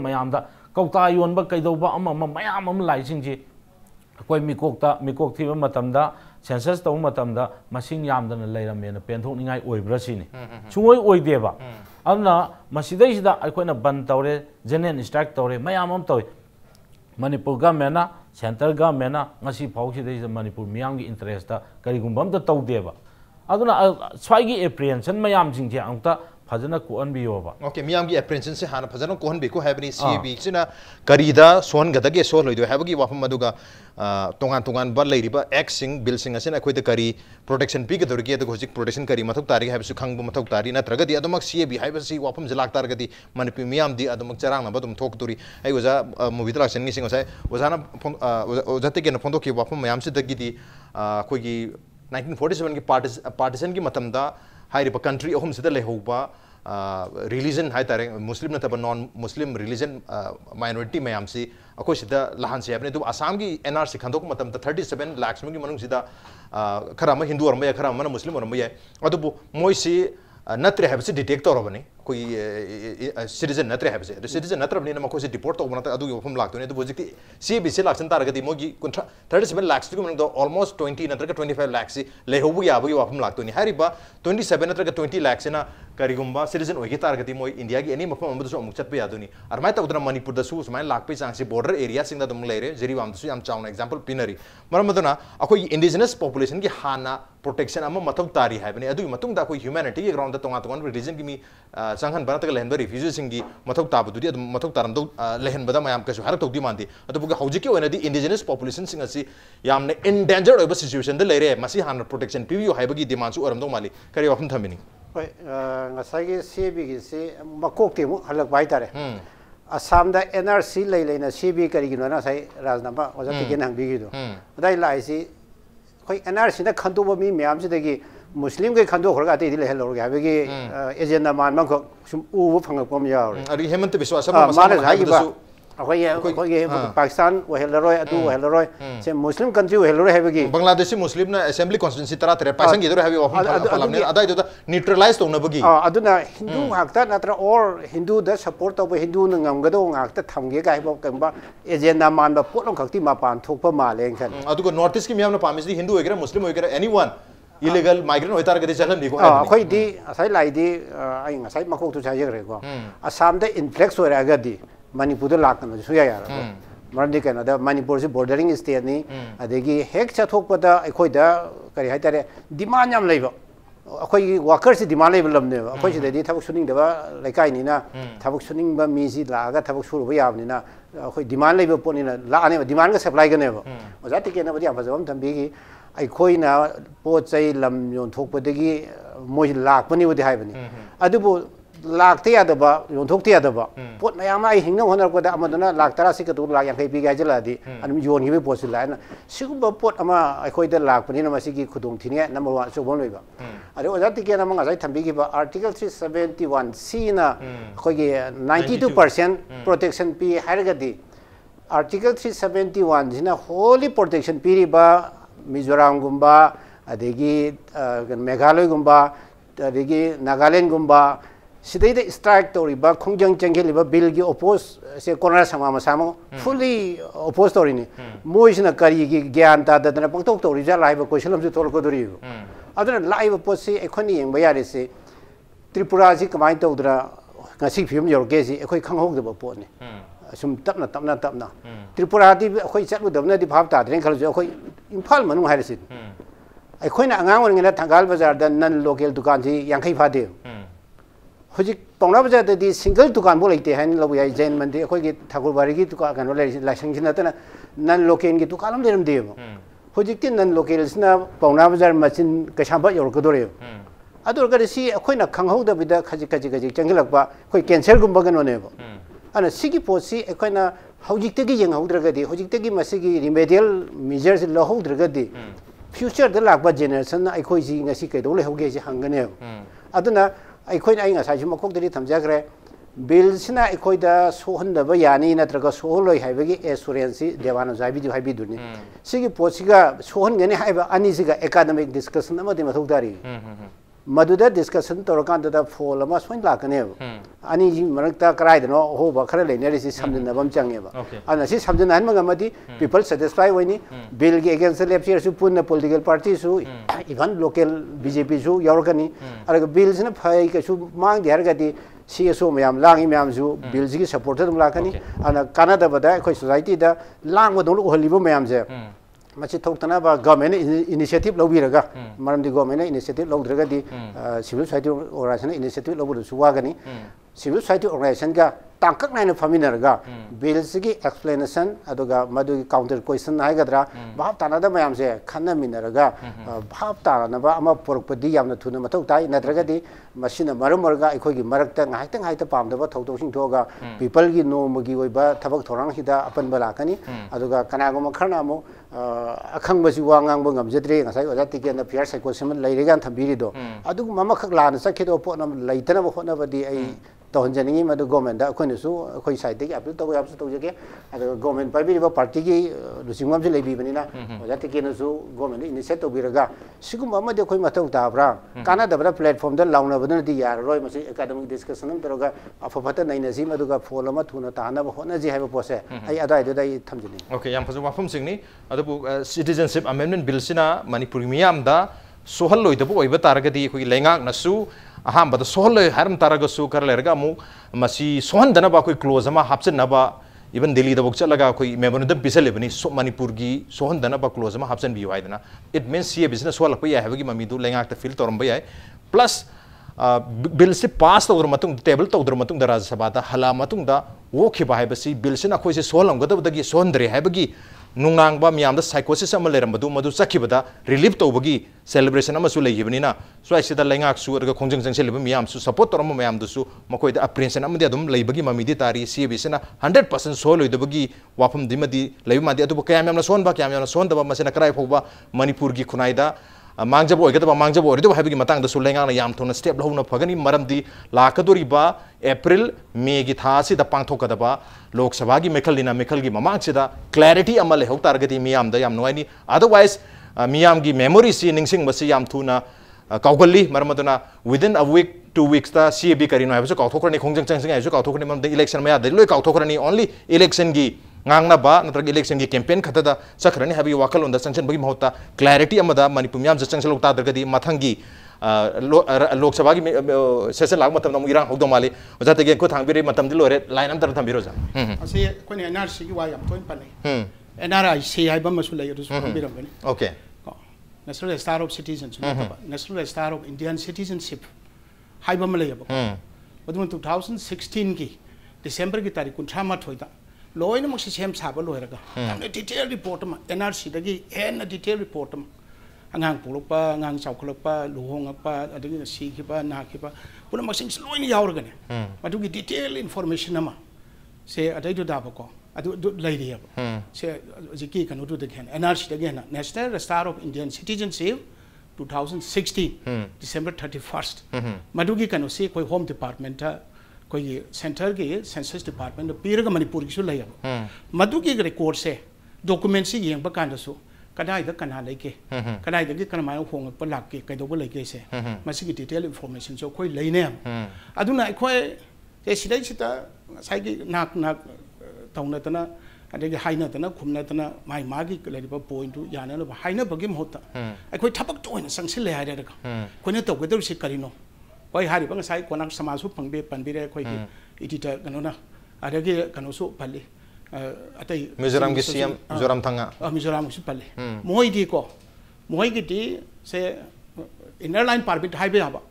ꯑꯩꯈꯣꯏ ꯃꯤꯀꯣꯛꯇ ꯃꯤꯀꯣꯛ ꯊꯤꯕ ꯃꯇꯝꯗ ꯁꯦꯟꯁꯁ ꯇꯧꯕ ꯃꯇꯝꯗ ꯃꯁꯤꯡ ꯌꯥꯝꯗꯅ ꯂꯩꯔꯝꯃꯦꯅ ꯄꯦꯟꯊꯣꯛꯅꯤꯡꯉꯥꯏ ꯑꯣꯏꯕ꯭ꯔꯥ ꯁꯤꯅꯤ ꯁꯨꯡꯑꯣꯏ ꯑꯣꯏꯗꯦꯕ ꯑꯗꯨꯅ ꯃꯁꯤꯗꯩꯁꯤꯗ ꯑꯩꯈꯣꯏꯅ ꯕꯟ ꯇꯧꯔꯦ ꯖꯦꯅꯦꯟ ꯁ꯭ꯇ꯭ꯔꯥꯏꯛ ꯇꯧꯔꯦ ꯃꯌꯥꯝ ꯑꯃ ꯇꯧꯏ ꯃꯅꯤꯄꯨꯔ ꯒꯃꯦꯟꯅ ꯁꯦꯟꯇꯔ ꯒꯃꯦꯟꯅ ꯉꯁꯤ ꯐꯥꯎꯁꯤꯗꯩꯁꯤꯗ ꯃꯅꯤꯄꯨꯔ ꯃꯤꯌꯥꯝꯒꯤ ꯏꯟꯇꯔꯦꯁꯇ ꯀꯔꯤꯒꯨꯝꯕ ꯑꯝꯇ ꯇꯧꯗꯦꯕ ꯑꯗꯨꯅ ꯁ꯭ꯋꯥꯏꯒꯤ ꯑꯦꯄ꯭ꯔꯤꯍꯦꯟꯁꯟ ꯃꯌꯥꯝꯁꯤꯡꯁꯦ ꯑꯃꯨꯛꯇ फजन कोहनबीब ओके मैं एप्रेंसन से हाँ फजन कोहनबीको है सीबीना करीद सोहनगदे सोहलोदी वफम तोान तोान एक्स बिल अखोद तो करी प्रोटेक्शन पीगदे प्रोटेक्शन करी मथ तारी है खब मथ तारी नत्रगदी सीबी है वफम तो तो से लातारगदी मनपुर मैमदी चराबरी ओजा मूवी लाचनगी ओजा तेगे फोदी वफम मैम से अखोगी नाइनटीन फोर्टी सेवन की पार्टिसन की कंट्री अहम से लेहबा रिलीजन है मुस्लिम नाब नॉन मुस्लिम रिलीजन माइनोरिटी मैम से अखोद से है आसाम की एन आर सी खादों मत थर्टी सेवन लाख खर हिंदू और खर मुस्लिम और मोसी नत्र है डिटेक्ट तौरबनी कोई सिटीजन नत्रे है बसे सिटीजन नत्रे बने डिपोर्ट तो बनाता अधु योफम लागतो सी बी सी लाख संतार गति मोगी कुंठा थर्टी सेवन लाख तो मतलब ऑलमोस्ट ट्वेंटी नत्रे ट्वेंटी फाइव लाख से ले हो गया अभी वापम लागतो ने ट्वेंटी सेवन नत्रे ट्वेंटी लाख से ना सिटीजन होगी तार गति मोई इंडिया की एनी मफम चत यादो नहीं तब तो मणिपुर दसु सुमाय लापे चांस बॉर्डर एरिया सिंग दम लेरे जेरीवाम दसु याम चाउना एग्जांपल पिनरी मरम दना अखोई की हाना प्रोटेक्शन अम तारी है बने अदु के ग्राउंड तोान तोंगा रिजन की चाहन भारत लहन रिफ्यूजी मौ ताबदी अब मौत तरह लहन मैम कैसे हर तौदी मानते अब हजिकी इंडिजनस पोपुलेसन यामने इंडेजर हो सिचुएसन लेर मैं हाँ प्रोटेक्शन पीयू है डिमांड माली कई वो थमें मकोकते हल्लाई तारे असम एन आर सी ले लेना सी बी कई राजनाब ओजा टिकेन हंगी लाइसी अखोई एन आर सी खनोब मी मैम से मुस्लिम के खंदो खरगा ते दिले हेलो गे हबे एजेंडा मान मा को सुम पाकिस्तान से मुस्लिम कंट्री वो हेलो रोय मुस्लिम ना असेंबली कॉन्स्टिट्यूएंसी तरा तेरे पाइसंग न्यूट्रलाइज तो नबगी हिंदू हाक्ता नत्र और हिंदू सपोर्ट तो हिंदू न ngamgado ngakta thamge ga hibok kamba agenda man ba polong khakti ma pan thokpa ma leng khan adugo ki na pamis di hindu muslim anyone illegal migrant hoi tar gade chalam ni ko a khoi di asai lai di ai ngasai makok tu chaje gre ko assam de inflex ho ra gadi manipur de lak na su ya ya ra ꯃꯔꯝꯗꯤ ꯀꯩꯅꯣꯗ ꯃꯅꯤꯄꯨꯔꯁꯤ ꯕꯣꯔꯗꯔꯤꯡ ꯏꯁꯇꯦꯠꯅꯤ ꯑꯗꯒꯤ ꯍꯦꯛ ꯆꯠꯊꯣꯛꯄꯗ ꯑꯩꯈꯣꯏꯗ ꯀꯔꯤ ꯍꯥꯏꯇꯥꯔꯦ ꯗꯤꯃꯥꯟ ꯌꯥꯝ ꯂꯩꯕ ꯑꯩꯈꯣꯏꯒꯤ ꯋꯥꯀꯔꯁꯤ ꯗꯤꯃꯥꯟ ꯂꯩꯕ ꯂꯝꯅꯦꯕ ꯑꯩꯈꯣꯏ ꯁꯤꯗꯗꯤ ꯊꯕꯛ ꯁꯨꯅꯤꯡꯗꯕ ꯂꯩꯀꯥꯏꯅꯤꯅ ꯊꯕꯛ ꯁꯨꯅꯤꯡꯕ ꯃꯤꯁꯤ ꯂꯥꯛꯑꯒ ꯊꯕꯛ ꯁꯨꯔꯨꯕ ꯌꯥꯕꯅꯤꯅ ꯑꯩꯈꯣꯏ ꯗꯤꯃꯥꯟ ꯂꯩꯕ ꯄꯣꯠꯅꯤꯅ ꯂꯥꯛꯑꯅꯦꯕ ꯗꯤꯃꯥꯟꯒ ꯁꯄ꯭ꯂꯥꯏꯒꯅꯦꯕ ꯑꯣꯖꯥ ꯇꯤꯀꯦꯠꯅꯕꯨꯗꯤ ꯌꯥꯝ ꯐꯖꯕ ꯑꯃ ꯊꯝꯕꯤꯈꯤ ꯑꯩꯈꯣꯏꯅ ꯄꯣꯠ ꯆꯩ ꯂꯝ ꯌꯣꯟꯊꯣꯛꯄꯗꯒꯤ ꯃꯣꯏ ꯂꯥꯛꯄꯅꯤꯕꯨꯗꯤ ꯍꯥꯏꯕꯅꯤ ꯑꯗꯨꯕꯨ ꯂꯥꯛꯇ ꯌꯥꯗꯕ ꯌꯣꯟꯊꯣꯛꯇ ꯌꯥꯗꯕ ꯄꯣꯠ ꯃꯌꯥꯝ ꯑꯃ ꯑꯩ ꯍꯤꯡꯅꯕ ꯍꯣꯠꯅꯔꯛꯄꯗ ꯑꯃꯗꯨꯅ ꯂꯥꯛ ꯇꯔꯥ ꯁꯤꯀꯗꯧ ꯂꯥꯛ ꯌꯥꯡꯈꯩ ꯄꯤꯒꯦ ꯍꯥꯏꯖꯤꯜꯂꯛꯑꯗꯤ ꯑꯗꯨꯝ ꯌꯣꯟꯈꯤꯕꯒꯤ ꯄꯣꯠꯁꯨ ꯂꯥꯛꯑꯅ ꯁꯤꯒꯨꯝꯕ ꯄꯣꯠ ꯑꯃ ꯑꯩꯈꯣꯏꯗ ꯂꯥꯛꯄꯅꯤꯅ ꯃꯁꯤꯒꯤ ꯈꯨꯗꯣꯡꯊꯤꯅꯤꯡꯉꯥꯏ ꯅꯝꯕꯔ ꯋꯥꯟ ꯑꯆꯧꯕ ꯑꯃ ꯂꯩꯕ ꯑꯗꯩ ꯑꯣꯖꯥ ꯇꯤꯀꯦꯠ ꯑꯃ ꯉꯁꯥꯏ ꯊꯝꯕꯤꯈꯤꯕ ꯑꯥꯔꯇꯤꯀꯜ ꯊ꯭ꯔꯤ ꯁꯕꯦꯟꯇꯤ ꯋꯥꯟ ꯁꯤꯅ ꯑꯩꯈꯣꯏꯒꯤ ꯅꯥꯏꯟꯇꯤ ꯇꯨ ꯄꯥꯔꯁꯦꯟ ꯄ꯭ꯔꯣꯇꯦꯛꯁꯟ ꯄꯤ ꯍꯥꯏꯔꯒꯗꯤ आर्टिकल थ्री सेवेंटी वन जिना होली प्रोटेक्शन पीरीब ꯃꯤꯖꯣꯔꯥꯝꯒꯨꯝꯕ ꯑꯗꯒꯤ ꯃꯦꯘꯥꯂꯌꯒꯨꯝꯕ ꯑꯗꯒꯤ ꯅꯥꯒꯥꯂꯦꯟꯒꯨꯝꯕ ꯁꯤꯗꯩꯗ ꯏꯁꯇ꯭ꯔꯥꯏꯛ ꯇꯧꯔꯤꯕ ꯈꯣꯡꯖꯪ ꯆꯪꯁꯤꯜꯂꯤꯕ ꯕꯤꯜꯒꯤ ꯑꯣꯄꯣꯁꯁꯦ ꯀꯣꯅꯥ ꯁꯪꯃꯥ ꯃꯁꯥꯃꯛ ꯐꯨꯜꯂꯤ ꯑꯣꯄꯣꯁ ꯇꯧꯔꯤꯅꯤ ꯃꯣꯏꯁꯤꯅ ꯀꯔꯤꯒꯤ ꯒ꯭ꯌꯥꯟ ꯇꯥꯗꯗꯅ ꯄꯪꯇꯧ ꯇꯧꯔꯤꯖꯥꯠꯂꯥ ꯍꯥꯏꯕ ꯀꯣꯏꯁꯟ ꯑꯃꯁꯨ ꯊꯣꯛꯂꯛꯀꯗꯣꯔꯤꯕ ꯑꯗꯨꯅ ꯂꯥꯛꯏꯕ ꯄꯣꯠꯁꯤ ꯑꯩꯈꯣꯏꯅ ꯌꯦꯡꯕ ꯌꯥꯔꯤꯁꯤ ꯇ꯭ꯔꯤꯄꯨꯔꯥꯁꯤ ꯀꯃꯥꯏꯅ ꯇꯧꯗꯅ ꯉꯁꯤ ꯐꯤꯕꯝ ꯌꯧꯔꯛꯀꯦꯁꯤ ꯑꯩꯈꯣꯏ ꯈꯪꯍꯧꯗꯕ ꯄꯣꯠꯅꯤ ꯑꯁꯨꯝ ꯇꯞꯅ ꯇꯞꯅ ꯇꯞꯅ ꯇ꯭ꯔꯤꯄꯨꯔꯥꯗꯤ ꯑꯩꯈꯣꯏ ꯆꯠꯂꯨꯗꯕꯅꯗꯤ ꯚꯥꯞ ꯇꯥꯗ꯭ꯔꯦꯅ ꯈꯜꯂꯁꯨ ꯑꯩꯈꯣꯏ ꯏꯝꯐꯥꯜ ꯃꯅꯨꯡ ꯍꯥꯏꯔꯁꯤ ꯑꯩꯈꯣꯏꯅ ꯑꯉꯥꯡ ꯑꯣꯏꯔꯤꯉꯩꯗ ꯊꯪꯒꯥꯜ ꯕꯖꯥꯔꯗ ꯅꯟ ꯂꯣꯀꯦꯜ ꯗꯨꯀꯥꯟꯁꯤ ꯌꯥꯡꯈꯩ ꯐꯥꯗꯦ ꯍꯧꯖꯤꯛ ꯄꯥꯎꯅꯥ ꯕꯖꯥꯔꯗꯗꯤ ꯁꯤꯡꯒꯜ ꯗꯨꯀꯥꯟꯐꯥꯎ ꯂꯩꯇꯦ ꯍꯥꯏꯅ ꯂꯧꯕ ꯌꯥꯏ ꯖꯦꯟ ꯃꯟꯗꯤ ꯑꯩꯈꯣꯏꯒꯤ ꯊꯥꯀꯨꯔꯕꯥꯔꯤꯒꯤ ꯗꯨꯀꯥꯟ ꯀꯩꯅꯣ ꯂꯩꯔꯤꯁꯤ ꯂꯥꯏꯁꯪꯁꯤ ꯅꯠꯇꯅ ꯅꯟ ꯂꯣꯀꯦꯜꯒꯤ ꯗꯨꯀꯥꯟ ꯑꯃ ꯂꯩꯔꯝꯗꯦꯕ ꯍꯧꯖꯤꯛꯇꯤ ꯅꯟ ꯂꯣꯀꯦꯜꯁꯤꯅ ꯄꯥꯎꯅꯥ ꯕꯖꯥꯔ ꯃꯆꯤꯟ ꯀꯩꯁꯥꯝꯄꯥꯠ ꯌꯧꯔꯛꯀꯗꯣꯔꯦꯕ ꯑꯗꯨ ꯑꯣꯏꯔꯒꯗꯤ ꯁꯤ ꯑꯩꯈꯣꯏꯅ ꯈꯪꯍꯧꯗꯕꯤꯗ ꯈꯖꯤꯛ ꯈꯖꯤꯛ ꯈꯖꯤꯛ ꯆꯪꯁꯤꯜꯂꯛꯄ ꯑꯩꯈꯣꯏ ꯀꯦꯟꯁꯔꯒꯨꯝꯕ ꯀꯩꯅꯣꯅꯦꯕ अनसी पोटी अखैन हजौद्रग्जी मिमेड मेजरस फ्युचर लग्प जेनेरेसन अखोजिस हङनेकौरी बिल सोहनदव यान नत्र सोहलै हैुरेन्स देवाना भाइदिने पोटिनेस एकामिक डिसनै मौ त डिस्कसन मद डिसन तर कलमा सोइ ला अनिस कर अहो खरा लम्जन चङ्बे अन समजन पिपल बिल विल एगेन्स सु पुनः political party even local BJP bill विलस फै कै बिल बिलसी सपोर्ट लखो सोसाइटी जे ꯃꯁꯤ ꯊꯣꯛꯇꯅꯕ ꯒꯚꯔꯟꯃꯦꯟꯅ ꯏꯅꯤꯁꯤꯌꯦꯇꯤꯕ ꯂꯧꯕꯤꯔꯒ ꯃꯔꯝꯗꯤ ꯒꯚꯔꯟꯃꯦꯟꯅ ꯏꯅꯤꯁꯤꯌꯦꯇꯤꯕ ꯂꯧꯗ꯭ꯔꯒꯗꯤ ꯁꯤꯚꯤꯜ ꯁꯣꯁꯥꯏꯇꯤ ꯑꯣꯔꯒꯅꯥꯏꯖꯦꯁꯟꯅ ꯏꯅꯤꯁꯤꯌꯦꯇꯤꯕ ꯂꯧꯕꯗꯁꯨ ꯋꯥꯒꯅꯤ ꯁꯤꯚꯤꯜ ꯁꯣꯁꯥꯏꯇꯤ ꯑꯣꯔꯒꯅꯥꯏꯖꯦꯁꯟꯒ ꯇꯥꯡꯀꯛ नायन फमीनरगा बिल की एक्सप्लेनेशन काउंटर क्वेश्चन है भाव ताद मैम से खन मीनरगा भाव ताब पुरपदी थून मौ ताई नद्रगदी अखोट पादब पीपल की नोम की थबक लाकनी कनागम खरना अखंबसी वा गांग गमजद्रे ओजा टिकेन फियर साइको सेम लेरेगान थम्बीरिदो मम हम्म। ममखक लान सखेदो पोनम लेतनब होनबदी आई गोमें मदु साइड के अपील तबो यापसु तौजगे अदु गवर्नमेंट पार्टी की लुसिंगम से लेबिबनिना अजा हम्म, हम्म। टिकेनसु गवर्नमेंट इनिशिएट तौबिरगा सिगुम मदे अखोइ मथौ ताब्रा काना प्लेटफॉर्म द लाउनबदन दि यार रोय मसे एकाडमिक डिस्कशन तरोगा अफफत नैनसी मदुगा फोलम थुना तानब होनजी हाइबो पोसे आई ओके याम फजु वाफम सिटीजनशिप अमेंडमेंट बिल से मनपुर मैम सोहलोब तारगे लेनासू अहमद सोहल तारगू खर सोहनदनब अखोई क्लोज हापचनब इवन दिल्ली चलगा अखोई मेमोरेंडम पीसलेबनी मनपुर की सोहनदनब क्लोज हापचनबीयू है it mean C S business है ममीद फील तौर है प्लस बिल से पास तौर टेबल तौर राज्य सभा हल्ला बिल से अखोसे सोहलगदबदगी सोहद्रे है नुंगांगबा म्यामदा साइकोसिस अमा लेरमबदु मदु चखिबदा रिलीफ तौबगी सेलिब्रेशन अमासु लेहिबनिना स्वाइसिदा लेंगाक्सु अरगा खोंजंग जंसेलिब म्यामसु सपोर्ट तरम म्यामदुसु मकोइदा अप्रेंशन अमदि अदुम लेबगी ममिदि तारी सीबीसना 100% सोल होइदबगी वाफम दिमदि ꯂꯩꯕ अदुबो ꯑꯗꯨꯕꯨ ꯀꯌꯥꯝ ꯌꯥꯝꯅ ꯁꯣꯟꯕ ꯀꯌꯥꯝ ꯌꯥꯝꯅ ꯁꯣꯟꯗꯕ ꯃꯁꯤꯅ ꯀꯔꯥꯏ ꯐꯥꯎꯕ ꯃꯅꯤꯄꯨꯔꯒꯤ ꯈꯨꯟꯅꯥꯏꯗ ꯃꯥꯡꯖꯕ ꯑꯣꯏꯒꯗꯕ ꯃꯥꯡꯖꯕ ꯑꯣꯏꯔꯣꯏꯗꯕ ꯍꯥꯏꯕꯒꯤ ꯃꯇꯥꯡꯗꯁꯨ ꯂꯩꯉꯥꯛꯅ ꯌꯥꯝ ꯊꯨꯅ ꯁ꯭ꯇꯦꯞ ꯂꯧꯅ ꯐꯒꯅꯤ ꯃꯔꯝꯗꯤ ꯂꯥꯛꯀꯗꯣꯔꯤꯕ ꯑꯦꯄ꯭ꯔꯤꯜ ꯃꯦꯒꯤ ꯊꯥ ꯑꯁꯤꯗ ꯄꯥꯡꯊꯣꯛꯀꯗꯕ ꯂꯣꯛ ꯁꯚꯥꯒꯤ ꯃꯤꯈꯜꯅꯤꯅ ꯃꯤꯈꯜꯒꯤ ꯃꯃꯥꯡꯁꯤꯗ ꯀ꯭ꯂꯦꯔꯤꯇꯤ ꯑꯃ ꯂꯩꯍꯧ ꯇꯥꯔꯒꯗꯤ ꯃꯤꯌꯥꯝꯗ ꯌꯥꯝ ꯅꯨꯡꯉꯥꯏꯅꯤ ꯑꯗꯔꯋꯥꯏꯁ ꯃꯤꯌꯥꯝꯒꯤ ꯃꯦꯃꯣꯔꯤꯁꯤ ꯅꯤꯡꯁꯤꯡꯕꯁꯤ ꯌꯥꯝ ꯊꯨꯅ ꯀꯥꯎꯒꯜꯂꯤ ꯃꯔꯝ ꯑꯗꯨꯅ within a week two weeks ता सीएबी करिनो है जो काउथोकरने खोंजंग चंगसिंग है जो काउथोकरने मम इलेक्शन में याद लोय काउथोकरने ओनली इलेक्शन की ngangnaba natrak election gi campaign khatada chakrani habi wakal on da sanction Manipur mahota clarity amada manipur की लोकसभा की सेशन लाग मतलब नमु माले वजा ते लाइन अंतर थां बिरो जा असे को ने एनआरसी की वाय हम तो पने एनआरआई से हाइब okay national register of citizen national register of Indian citizenship की दिसंबर की तारीख 31 दा ꯂꯣꯏꯅꯃꯛꯁꯤ ꯁꯦꯝ ꯁꯥꯕ ꯂꯣꯏꯔꯒ ꯌꯥꯝꯅ ꯗꯤꯇꯦꯜ ꯔꯤꯄꯣꯔꯠ ꯑꯃ ꯑꯦꯟ ꯑꯥꯔ ꯁꯤꯗꯒꯤ ꯍꯦꯟꯅ ꯗꯤꯇꯦꯜ ꯔꯤꯄꯣꯔꯠ ꯑꯃ ꯑꯉꯥꯡ ꯄꯣꯛꯂꯛꯄ ꯑꯉꯥꯡ ꯆꯥꯎꯈꯠꯂꯛꯄ ꯂꯨꯍꯣꯡꯉꯛꯄ ꯑꯗꯨꯗꯒꯤ ꯁꯤꯈꯤꯕ ꯅꯥꯈꯤꯕ ꯄꯨꯝꯅꯃꯛꯁꯤꯡꯁꯤ ꯂꯣꯏꯅ ꯌꯥꯎꯔꯒꯅꯦ ꯃꯗꯨꯒꯤ ꯗꯤꯇꯦꯜ ꯏꯟꯐꯣꯔꯃꯦꯁꯟ ꯑꯃ ꯁꯦ ꯑꯗꯩꯗꯨꯗꯕꯀꯣ ꯑꯗꯨ ꯑꯗꯨ ꯂꯩꯔꯤꯌꯦꯕ ꯁꯦ ꯍꯧꯖꯤꯛꯀꯤ ꯀꯩꯅꯣꯗꯨꯗꯒꯤ ꯍꯦꯟꯅ ꯑꯦꯟ ꯑꯥꯔ ꯁꯤꯗꯒꯤ ꯍꯦꯟꯅ national register of Indian citizenship two thousand sixteen December thirty first ꯃꯗꯨꯒꯤ ꯀꯩꯅꯣꯁꯤ ꯑꯩꯈꯣꯏ ꯍꯣꯝ ꯗꯤꯄꯥꯔꯠꯃꯦꯟꯇ ꯑꯩꯈꯣꯏꯒꯤ ꯁꯦꯟꯇꯔꯒꯤ ꯁꯦꯟꯁꯁ ꯗꯤꯄꯥꯔꯠꯃꯦꯟꯗ ꯄꯤꯔꯒ ꯃꯅꯤꯄꯨꯔꯒꯤꯁꯨ ꯂꯩꯌꯦꯕ ꯃꯗꯨꯒꯤ ꯔꯦꯀꯣꯔꯗꯁꯦ ꯗꯣꯀꯨꯃꯦꯟꯁꯤ ꯌꯦꯡꯕ ꯀꯥꯟꯗꯁꯨ ꯀꯗꯥꯏꯗ ꯀꯅꯥ ꯂꯩꯒꯦ ꯀꯗꯥꯏꯗꯒꯤ ꯀꯔꯝꯍꯥꯏꯅ ꯍꯣꯡꯉꯛꯄ ꯂꯥꯛꯀꯦ ꯀꯩꯗꯧꯕ ꯂꯩꯒꯦꯁꯦ ꯃꯁꯤꯒꯤ ꯗꯤꯇꯦꯜ ꯏꯟꯐꯣꯔꯃꯦꯁꯟꯁꯨ ꯑꯩꯈꯣꯏ ꯂꯩꯅꯩꯕ ꯑꯗꯨꯅ ꯑꯩꯈꯣꯏ ꯁꯤꯗꯩꯁꯤꯗ ꯉꯁꯥꯏꯒꯤ ꯅꯥꯛ ꯅꯥꯛ ꯇꯧꯅꯗꯅ ꯑꯗꯒꯤ ꯍꯥꯏꯅꯗꯅ ꯈꯨꯝꯅꯗꯅ ꯃꯥꯏ ꯃꯥꯒꯤ ꯂꯩꯔꯤꯕ ꯄꯣꯏꯟꯗꯨ ꯌꯥꯅꯅꯕ ꯍꯥꯏꯅꯕꯒꯤ ꯃꯍꯨꯠꯇ ꯑꯩꯈꯣꯏ ꯊꯕꯛꯇ ꯑꯣꯏꯅ ꯆꯪꯁꯤꯜꯂꯦ ꯍꯥꯏꯔꯒ ꯑꯩꯈꯣꯏꯅ ꯇꯧꯒꯗꯧꯔꯤꯁꯤ ꯀꯔꯤꯅꯣ कोई हारी बंग साई कोना समाज हु पंगबे पनबिरे कोई की इटिटा गनोना अदगे की सीएम मिजोरम थंगा मिजोरम सु पल्ली मोई को मोई से इनर लाइन परमिट हाईवे हबा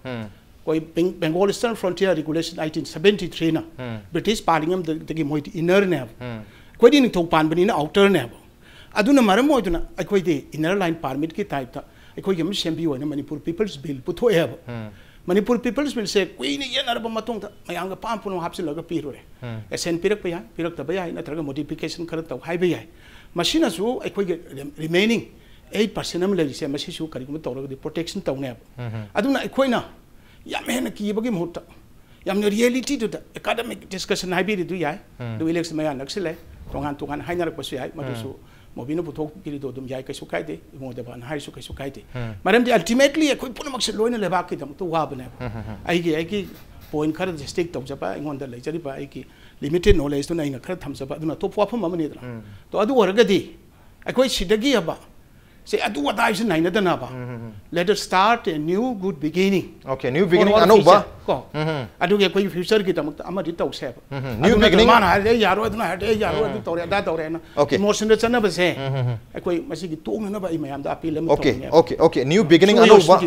कोई बंगाल ईस्टर्न फ्रंटियर रेगुलेशन 1973 ना ब्रिटिश पार्लियाम दगी मोई इनर ने कोई दी निथो पानबनी ना आउटर ने अदुना मरम ओइदुना अखोई दी इनर लाइन परमिट की टाइप था अखोई यम सेमबी होने मणिपुर पीपल्स बिल पुथो एब Manipur peoples will say, kui ni yang ada pematung tak? Mai angga paham pun mahapsi laga piru re. Esen hmm. pirak payah, pirak tak payah. Ina teraga modification kerat tau, hai payah. Masih nasu, ekoi remaining 8% persen am lagi saya masih suka kerjakan tolong di protection tau ni apa. Hmm. Aduh na ekoi na, ya meh nak kiri bagi mahut tak? Ya meh reality tu tak? Ekadam eh, discussion hai biri tu ya. Do election mai angga sila, tongan tongan hai nak pasu ya, madu hmm. suhu. do dum yai sukai de de mo ban hai sukai sukai de maram de ultimately हाइसु koi काइदे मरमदे loina le ba ki dam to wa दम ai ki ai ki point khara da stake tau japa ingon de lai chari ba ai ki limited knowledge to na inga khara tham japa to pwa pham ma amani da to adu war waraga di koi sidagi aba se adu wa wada is na ina da na ba let us start a new good beginning okay new beginning anoba 거 아두게 거의 퓨처기 때 아마 디 떠세 new beginning 만 하래 야로 아드나 하래 야로 아드 떠래 다 떠래 나 모션 데 잖아 버세 거의 마시기 동네 바 이마 암다 필름 또 오케이 오케이 오케이 new beginning ano ba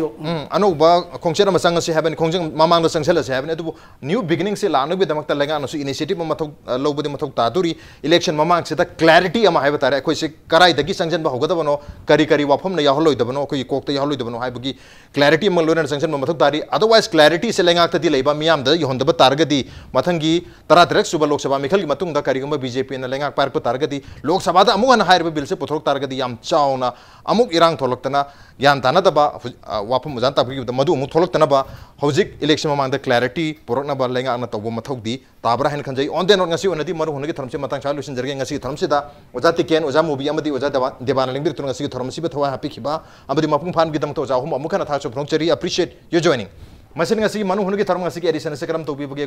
ano ba kongchera masang se haven kongjeng mamang sang sel se haven adu new beginning se lanu be damak ta lenga no initiative ma mathok low bodi mathok ta duri election mamang se da clarity ama hai batare koi se karai dagi sangjan ba hogada bano kari kari wafam na yaholoi dabano koi kok ta yaholoi dabano hai bagi clarity ma loina sangjan ma mathok tari otherwise clarity se lenga ꯃꯅꯥꯛꯇꯗꯤ ꯂꯩꯕ ꯃꯤꯌꯥꯝꯗ ꯌꯧꯍꯟꯗꯕ ꯇꯥꯔꯒꯗꯤ ꯃꯊꯪꯒꯤ ꯇꯔꯥꯇꯔꯦꯠ ꯁꯨꯕ ꯂꯣꯛ ꯁꯚꯥ ꯃꯤꯈꯜꯒꯤ ꯃꯇꯨꯡꯗ ꯀꯔꯤꯒꯨꯝꯕ ꯕꯤ ꯖꯦ ꯄꯤꯅ ꯂꯩꯉꯥꯛ ꯄꯥꯏꯔꯛꯄ ꯇꯥꯔꯒꯗꯤ ꯂꯣꯛ ꯁꯚꯥꯗ ꯑꯃꯨꯛ ꯍꯟꯅ ꯍꯥꯏꯔꯤꯕ ꯕꯤꯜꯁꯦ ꯄꯨꯊꯣꯔꯛ ꯇꯥꯔꯒꯗꯤ ꯌꯥꯝ ꯆꯥꯎꯅ ꯑꯃꯨꯛ ꯏꯔꯥꯡ ꯊꯣꯛꯂꯛꯇꯅ ꯒ꯭ꯌꯥꯟ ꯇꯥꯅꯗꯕ ꯋꯥꯐꯝ ꯑꯣꯖꯥꯅ ꯇꯥꯛꯄꯤꯈꯤꯕꯗ ꯃꯗꯨ ꯑꯃꯨꯛ ꯊꯣꯛꯂꯛꯇꯅꯕ ꯍꯧꯖꯤꯛ ꯏꯂꯦꯛꯁꯟ ꯃꯃꯥꯡꯗ ꯀ꯭ꯂꯦꯔꯤꯇꯤ ꯄꯨꯔꯛꯅꯕ ꯂꯩꯉꯥꯛꯅ ꯇꯧꯕ ꯃꯊꯧꯗꯤ ꯇꯥꯕ꯭ꯔꯥ ꯍꯥꯏꯅ ꯈꯟꯖꯩ ꯑꯣꯟ ꯗꯦ ꯅꯣꯠ ꯉꯁꯤ ꯑꯣꯏꯅꯗꯤ ꯃꯔꯨ ꯍꯨꯅꯒꯤ ꯊꯧꯔꯝꯁꯤ ꯃꯇꯥꯡ ꯆꯥꯅ ꯂꯣꯏꯁꯤꯟꯖꯔꯒꯦ ꯉꯁꯤꯒꯤ ꯊꯧꯔꯝꯁꯤꯗ ꯑꯣꯖꯥ ꯇꯤꯀꯦꯟ ꯑꯣꯖꯥ ꯃꯨꯕꯤ ꯑꯃꯗꯤ ꯑꯣꯖꯥ ꯗꯦꯕꯥꯅ ꯂꯦꯡꯕꯤꯔꯛꯇꯨꯅ ꯉꯁꯤꯒꯤ ꯊꯧꯔꯝꯁꯤꯕ ꯊꯋꯥꯏ ꯍꯥꯞꯄꯤꯈꯤꯕ ꯑꯃꯗꯤ ꯃꯄꯨꯡ ꯐꯥꯍꯟꯒꯤꯗꯃꯛꯇ ꯑꯣꯖꯥ ꯑꯍꯨꯝ ꯑꯃꯨꯛ ꯍꯟꯅ ꯊꯥꯒꯠꯆꯕ ꯐꯣꯡꯖꯔꯤ ꯑꯦꯄ꯭ꯔꯤꯁꯤꯌꯦꯠ ꯌꯣꯔ ꯖꯣꯏꯅꯤꯡ तरह की एडिशन से कम तौबीबे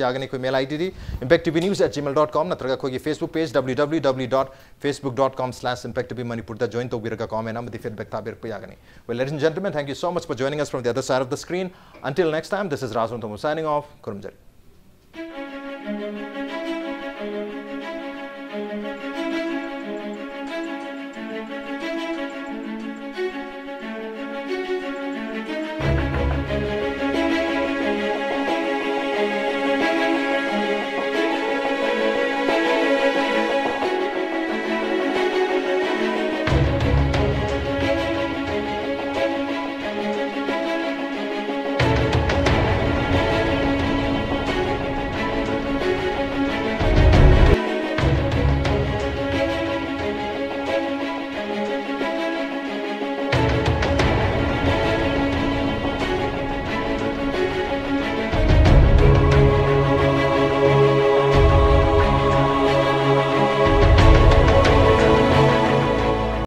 यागने mail I D impact TV news at Gmail dot com नग नगर Facebook page W W W dot Facebook dot com slash impact T Manipur join तौर कमेंट फीडबैक ताब यागने वे ladies and gentleman thank you so much for joining us from the other side of the screen until next time this is राजन तुम signing of कुरुमजरी